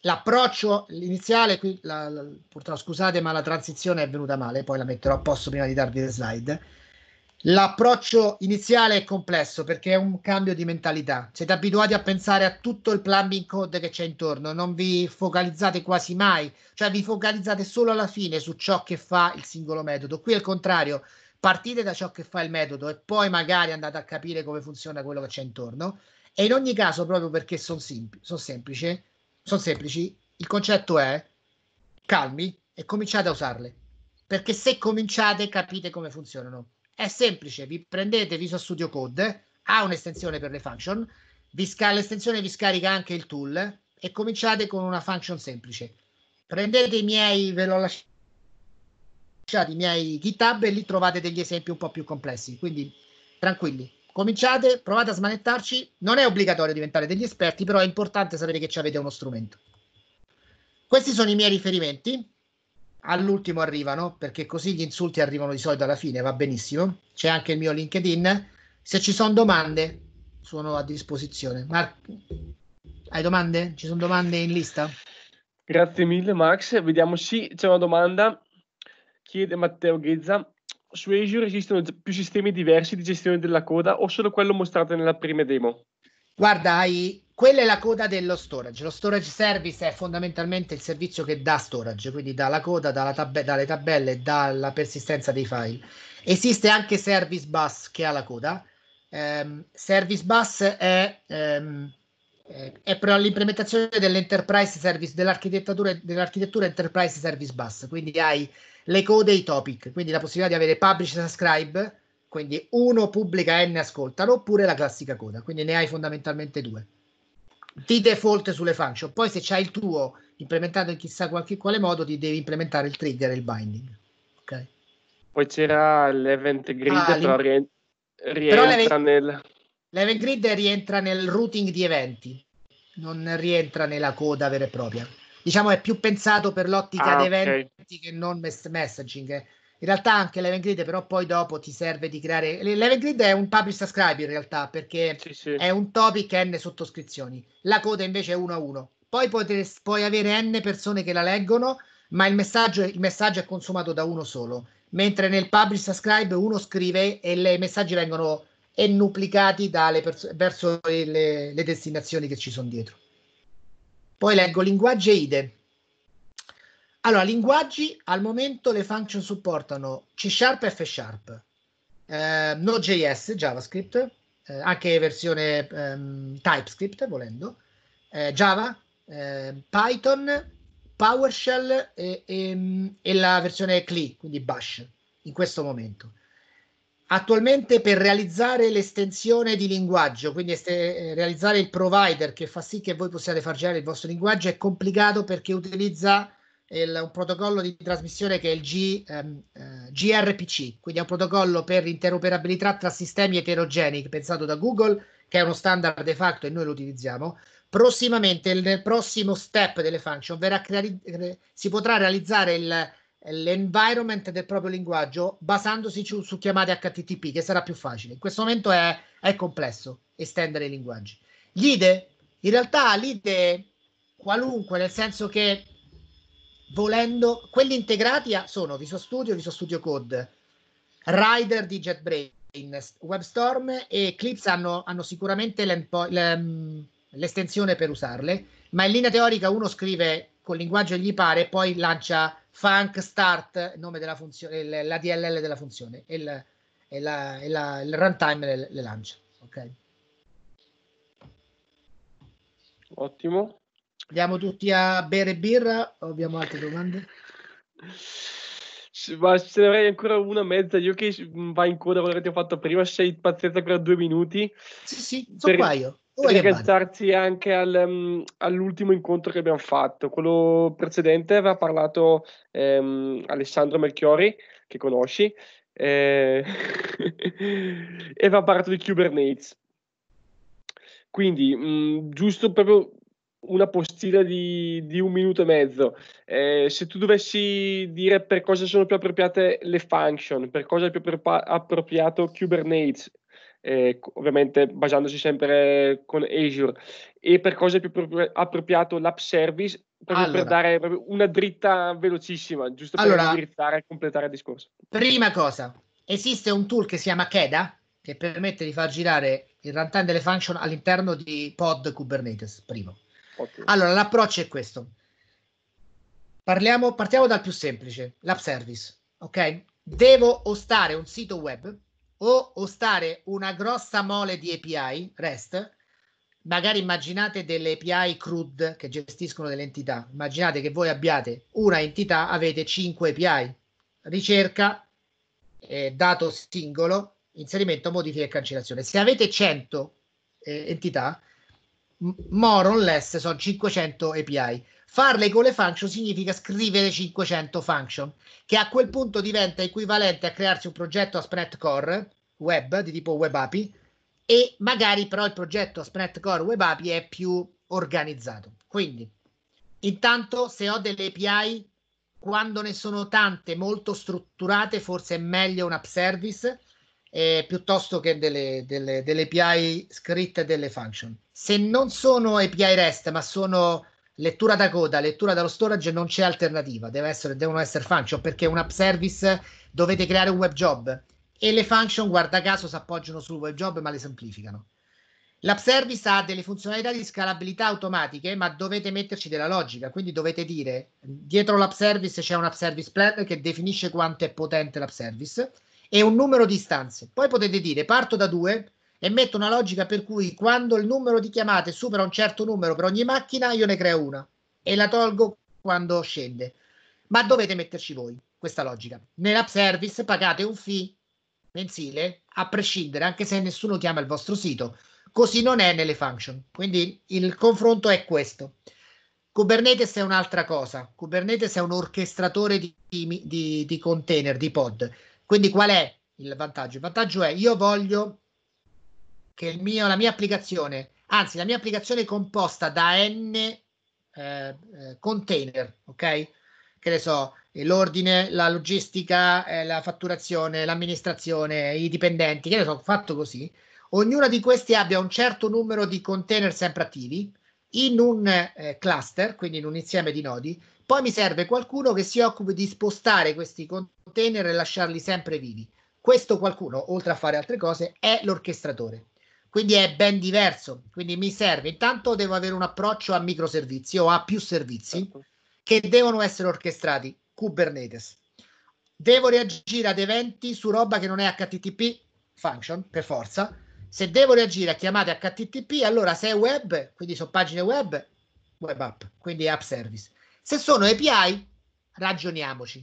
L'approccio iniziale, qui la, la, purtroppo scusate, ma la transizione è venuta male, poi la metterò a posto prima di darvi le slide L'approccio iniziale è complesso perché è un cambio di mentalità. Siete abituati a pensare a tutto il plumbing code che c'è intorno, non vi focalizzate quasi mai, cioè vi focalizzate solo alla fine su ciò che fa il singolo metodo. Qui è il contrario, partite da ciò che fa il metodo e poi magari andate a capire come funziona quello che c'è intorno. E in ogni caso, proprio perché sono sempl- son semplici, son semplici, il concetto è calmi e cominciate a usarle. Perché se cominciate capite come funzionano è semplice, vi prendete Visual Studio Code, ha un'estensione per le function, vi sca- l'estensione vi scarica anche il tool e cominciate con una function semplice. Prendete i miei, ve l'ho lasciato i miei GitHub e lì trovate degli esempi un po' più complessi. Quindi tranquilli, cominciate, provate a smanettarci. Non è obbligatorio diventare degli esperti, però è importante sapere che avete uno strumento. Questi sono i miei riferimenti all'ultimo arrivano, perché così gli insulti arrivano di solito alla fine, va benissimo. C'è anche il mio LinkedIn. Se ci sono domande, sono a disposizione. Mark, hai domande? Ci sono domande in lista? Grazie mille Max, vediamo sì, c'è una domanda. Chiede Matteo Ghezza, su Azure esistono più sistemi diversi di gestione della coda o solo quello mostrato nella prima demo? Guarda, hai quella è la coda dello storage. Lo storage service è fondamentalmente il servizio che dà storage, quindi dà la coda, dà la tab- dalle tabelle, dalla persistenza dei file. Esiste anche service bus che ha la coda. Um, service bus è, um, è però l'implementazione dell'enterprise service, dell'architettura, dell'architettura enterprise service bus, quindi hai le code e i topic, quindi la possibilità di avere publish e subscribe, quindi uno pubblica e ne ascoltano, oppure la classica coda, quindi ne hai fondamentalmente due di default sulle function. Poi se c'hai il tuo implementato in chissà qualche quale modo, ti devi implementare il trigger e il binding. Okay. Poi c'era l'event grid, ah, però rientra però nel... L'event grid rientra nel routing di eventi, non rientra nella coda vera e propria. Diciamo è più pensato per l'ottica ah, di eventi okay. che non messaging. Eh in realtà anche l'event grid però poi dopo ti serve di creare... L'event grid è un publish subscribe in realtà perché sì, sì. è un topic n sottoscrizioni. La coda invece è uno a uno. Poi potresti, puoi avere n persone che la leggono, ma il messaggio, il messaggio è consumato da uno solo. Mentre nel publish subscribe uno scrive e i messaggi vengono ennuplicati perso- verso le, le destinazioni che ci sono dietro. Poi leggo linguaggio IDE allora, linguaggi al momento le function supportano C Sharp F Sharp, eh, Node.js, JavaScript, eh, anche versione ehm, TypeScript volendo, eh, Java, eh, Python, PowerShell e, e, ehm, e, la versione CLI, quindi Bash, in questo momento. Attualmente per realizzare l'estensione di linguaggio, quindi este, eh, realizzare il provider che fa sì che voi possiate far girare il vostro linguaggio, è complicato perché utilizza il, un protocollo di trasmissione che è il G, ehm, eh, GRPC, quindi è un protocollo per interoperabilità tra sistemi eterogenei pensato da Google, che è uno standard de facto e noi lo utilizziamo. Prossimamente, nel prossimo step delle function, verrà creare, si potrà realizzare il, l'environment del proprio linguaggio basandosi su, su, chiamate HTTP, che sarà più facile. In questo momento è, è complesso estendere i linguaggi. L'IDE, in realtà l'IDE qualunque, nel senso che volendo, quelli integrati a, sono Visual Studio, Visual Studio Code, Rider di JetBrain, WebStorm e Eclipse hanno, hanno sicuramente l'estensione per usarle, ma in linea teorica uno scrive col linguaggio che gli pare e poi lancia funk start, nome della funzione, la DLL della funzione e, la, e, la, e la, il runtime le, le lancia. Ok. Ottimo. Andiamo tutti a bere birra o abbiamo altre domande? Ma ce ne avrei ancora una mezza. Io che mm, va in coda quello che ti ho fatto prima, sei pazienza per due minuti. Sì, sì, sono per, qua io. Per agganciarci anche al, um, all'ultimo incontro che abbiamo fatto. Quello precedente aveva parlato um, Alessandro Melchiori, che conosci, eh, e aveva parlato di Kubernetes. Quindi, mh, mm, giusto proprio una postilla di, di, un minuto e mezzo. Eh, se tu dovessi dire per cosa sono più appropriate le function, per cosa è più appropriato Kubernetes, eh, ovviamente basandosi sempre con Azure, e per cosa è più appropriato l'app service, proprio allora, per dare una dritta velocissima, giusto per allora, indirizzare e completare il discorso. Prima cosa, esiste un tool che si chiama Keda, che permette di far girare il runtime delle function all'interno di pod Kubernetes, primo. Okay. Allora, l'approccio è questo. Parliamo, partiamo dal più semplice, l'app service, ok? Devo ostare un sito web o ostare una grossa mole di API REST, magari immaginate delle API CRUD che gestiscono delle entità. Immaginate che voi abbiate una entità, avete 5 API, ricerca, eh, dato singolo, inserimento, modifica e cancellazione. Se avete 100 eh, entità, more or less sono 500 API. Farle con le function significa scrivere 500 function, che a quel punto diventa equivalente a crearsi un progetto ASP.NET Core web, di tipo web API, e magari però il progetto ASP.NET Core web API è più organizzato. Quindi, intanto, se ho delle API, quando ne sono tante molto strutturate, forse è meglio un app service, eh, piuttosto che delle, delle, delle, API scritte delle function. Se non sono API REST, ma sono lettura da coda, lettura dallo storage, non c'è alternativa, essere, devono essere function, perché un app service dovete creare un web job e le function, guarda caso, si appoggiano sul web job, ma le semplificano. L'app service ha delle funzionalità di scalabilità automatiche, ma dovete metterci della logica, quindi dovete dire dietro l'app service c'è un app service plan che definisce quanto è potente l'app service e un numero di istanze. Poi potete dire parto da due e metto una logica per cui quando il numero di chiamate supera un certo numero per ogni macchina, io ne creo una e la tolgo quando scende. Ma dovete metterci voi questa logica. Nell'app service pagate un fee mensile a prescindere, anche se nessuno chiama il vostro sito. Così non è nelle function. Quindi il confronto è questo. Kubernetes è un'altra cosa. Kubernetes è un orchestratore di, di, di, container, di pod. Quindi qual è il vantaggio? Il vantaggio è io voglio che mio, la mia applicazione, anzi la mia applicazione è composta da n eh, eh container, ok? Che ne so, eh, l'ordine, la logistica, eh, la fatturazione, l'amministrazione, i dipendenti, che ne so, fatto così. Ognuna di questi abbia un certo numero di container sempre attivi in un eh, cluster, quindi in un insieme di nodi, poi mi serve qualcuno che si occupi di spostare questi container e lasciarli sempre vivi. Questo qualcuno, oltre a fare altre cose, è l'orchestratore. Quindi è ben diverso. Quindi mi serve, intanto devo avere un approccio a microservizi o a più servizi certo. che devono essere orchestrati. Kubernetes. Devo reagire ad eventi su roba che non è HTTP function, per forza. Se devo reagire a chiamate HTTP, allora se è web, quindi sono pagine web, web app, quindi app service. Se sono API, ragioniamoci.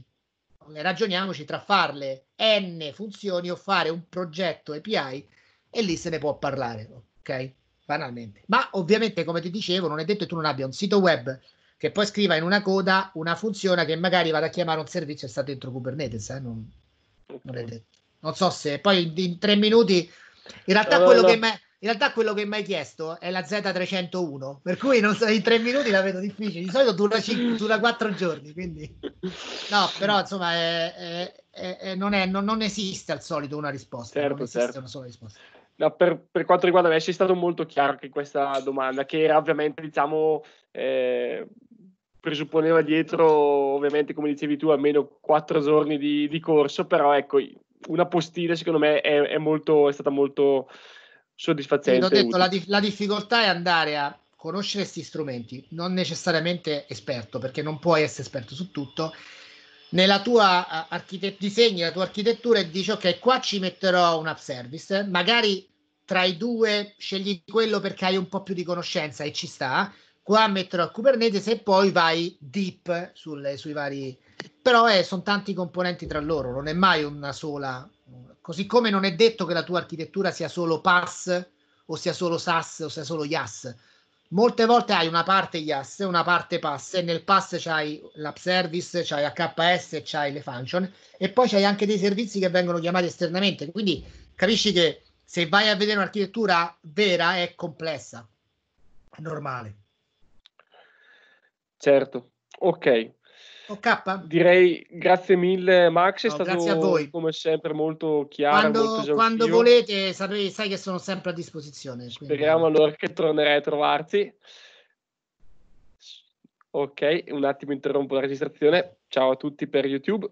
Eh, ragioniamoci tra farle n funzioni o fare un progetto API e lì se ne può parlare, ok? Banalmente. Ma ovviamente, come ti dicevo, non è detto che tu non abbia un sito web che poi scriva in una coda una funzione che magari vada a chiamare un servizio e sta dentro Kubernetes, eh? non, non, non so se poi in, in tre minuti in realtà no, quello no, no. che mi in realtà quello che mi hai chiesto è la Z301, per cui non so, in tre minuti la vedo difficile, di solito dura, cinque, dura quattro giorni, quindi... No, però insomma è, è, è, non, non, non, esiste al solito una risposta. Certo, certo. Una risposta. No, per, per, quanto riguarda me, sei stato molto chiaro che questa domanda, che era ovviamente, diciamo, eh, presupponeva dietro, ovviamente, come dicevi tu, almeno quattro giorni di, di corso, però ecco, una postina secondo me è, molto, è stata molto soddisfacente. Sì, detto, la, dif- la, difficoltà è andare a conoscere questi strumenti, non necessariamente esperto, perché non puoi essere esperto su tutto. Nella tua architet- disegni la tua architettura e dici ok, qua ci metterò un app service, magari tra i due scegli quello perché hai un po' più di conoscenza e ci sta, qua metterò Kubernetes e poi vai deep sulle, sui vari... però eh, sono tanti componenti tra loro, non è mai una sola Così come non è detto che la tua architettura sia solo pass o sia solo SAS o sia solo YAS. Molte volte hai una parte YAS, una parte pass e nel pass c'hai l'app service, c'hai HS, c'hai le function e poi c'hai anche dei servizi che vengono chiamati esternamente. Quindi capisci che se vai a vedere un'architettura vera è complessa, normale. Certo, ok. Ok. Direi grazie mille Max, è no, stato come sempre molto chiaro. Quando, molto quando volete, sapete, sai che sono sempre a disposizione. Speriamo allora che tornerai a trovarti. Ok, un attimo interrompo la registrazione. Ciao a tutti per YouTube.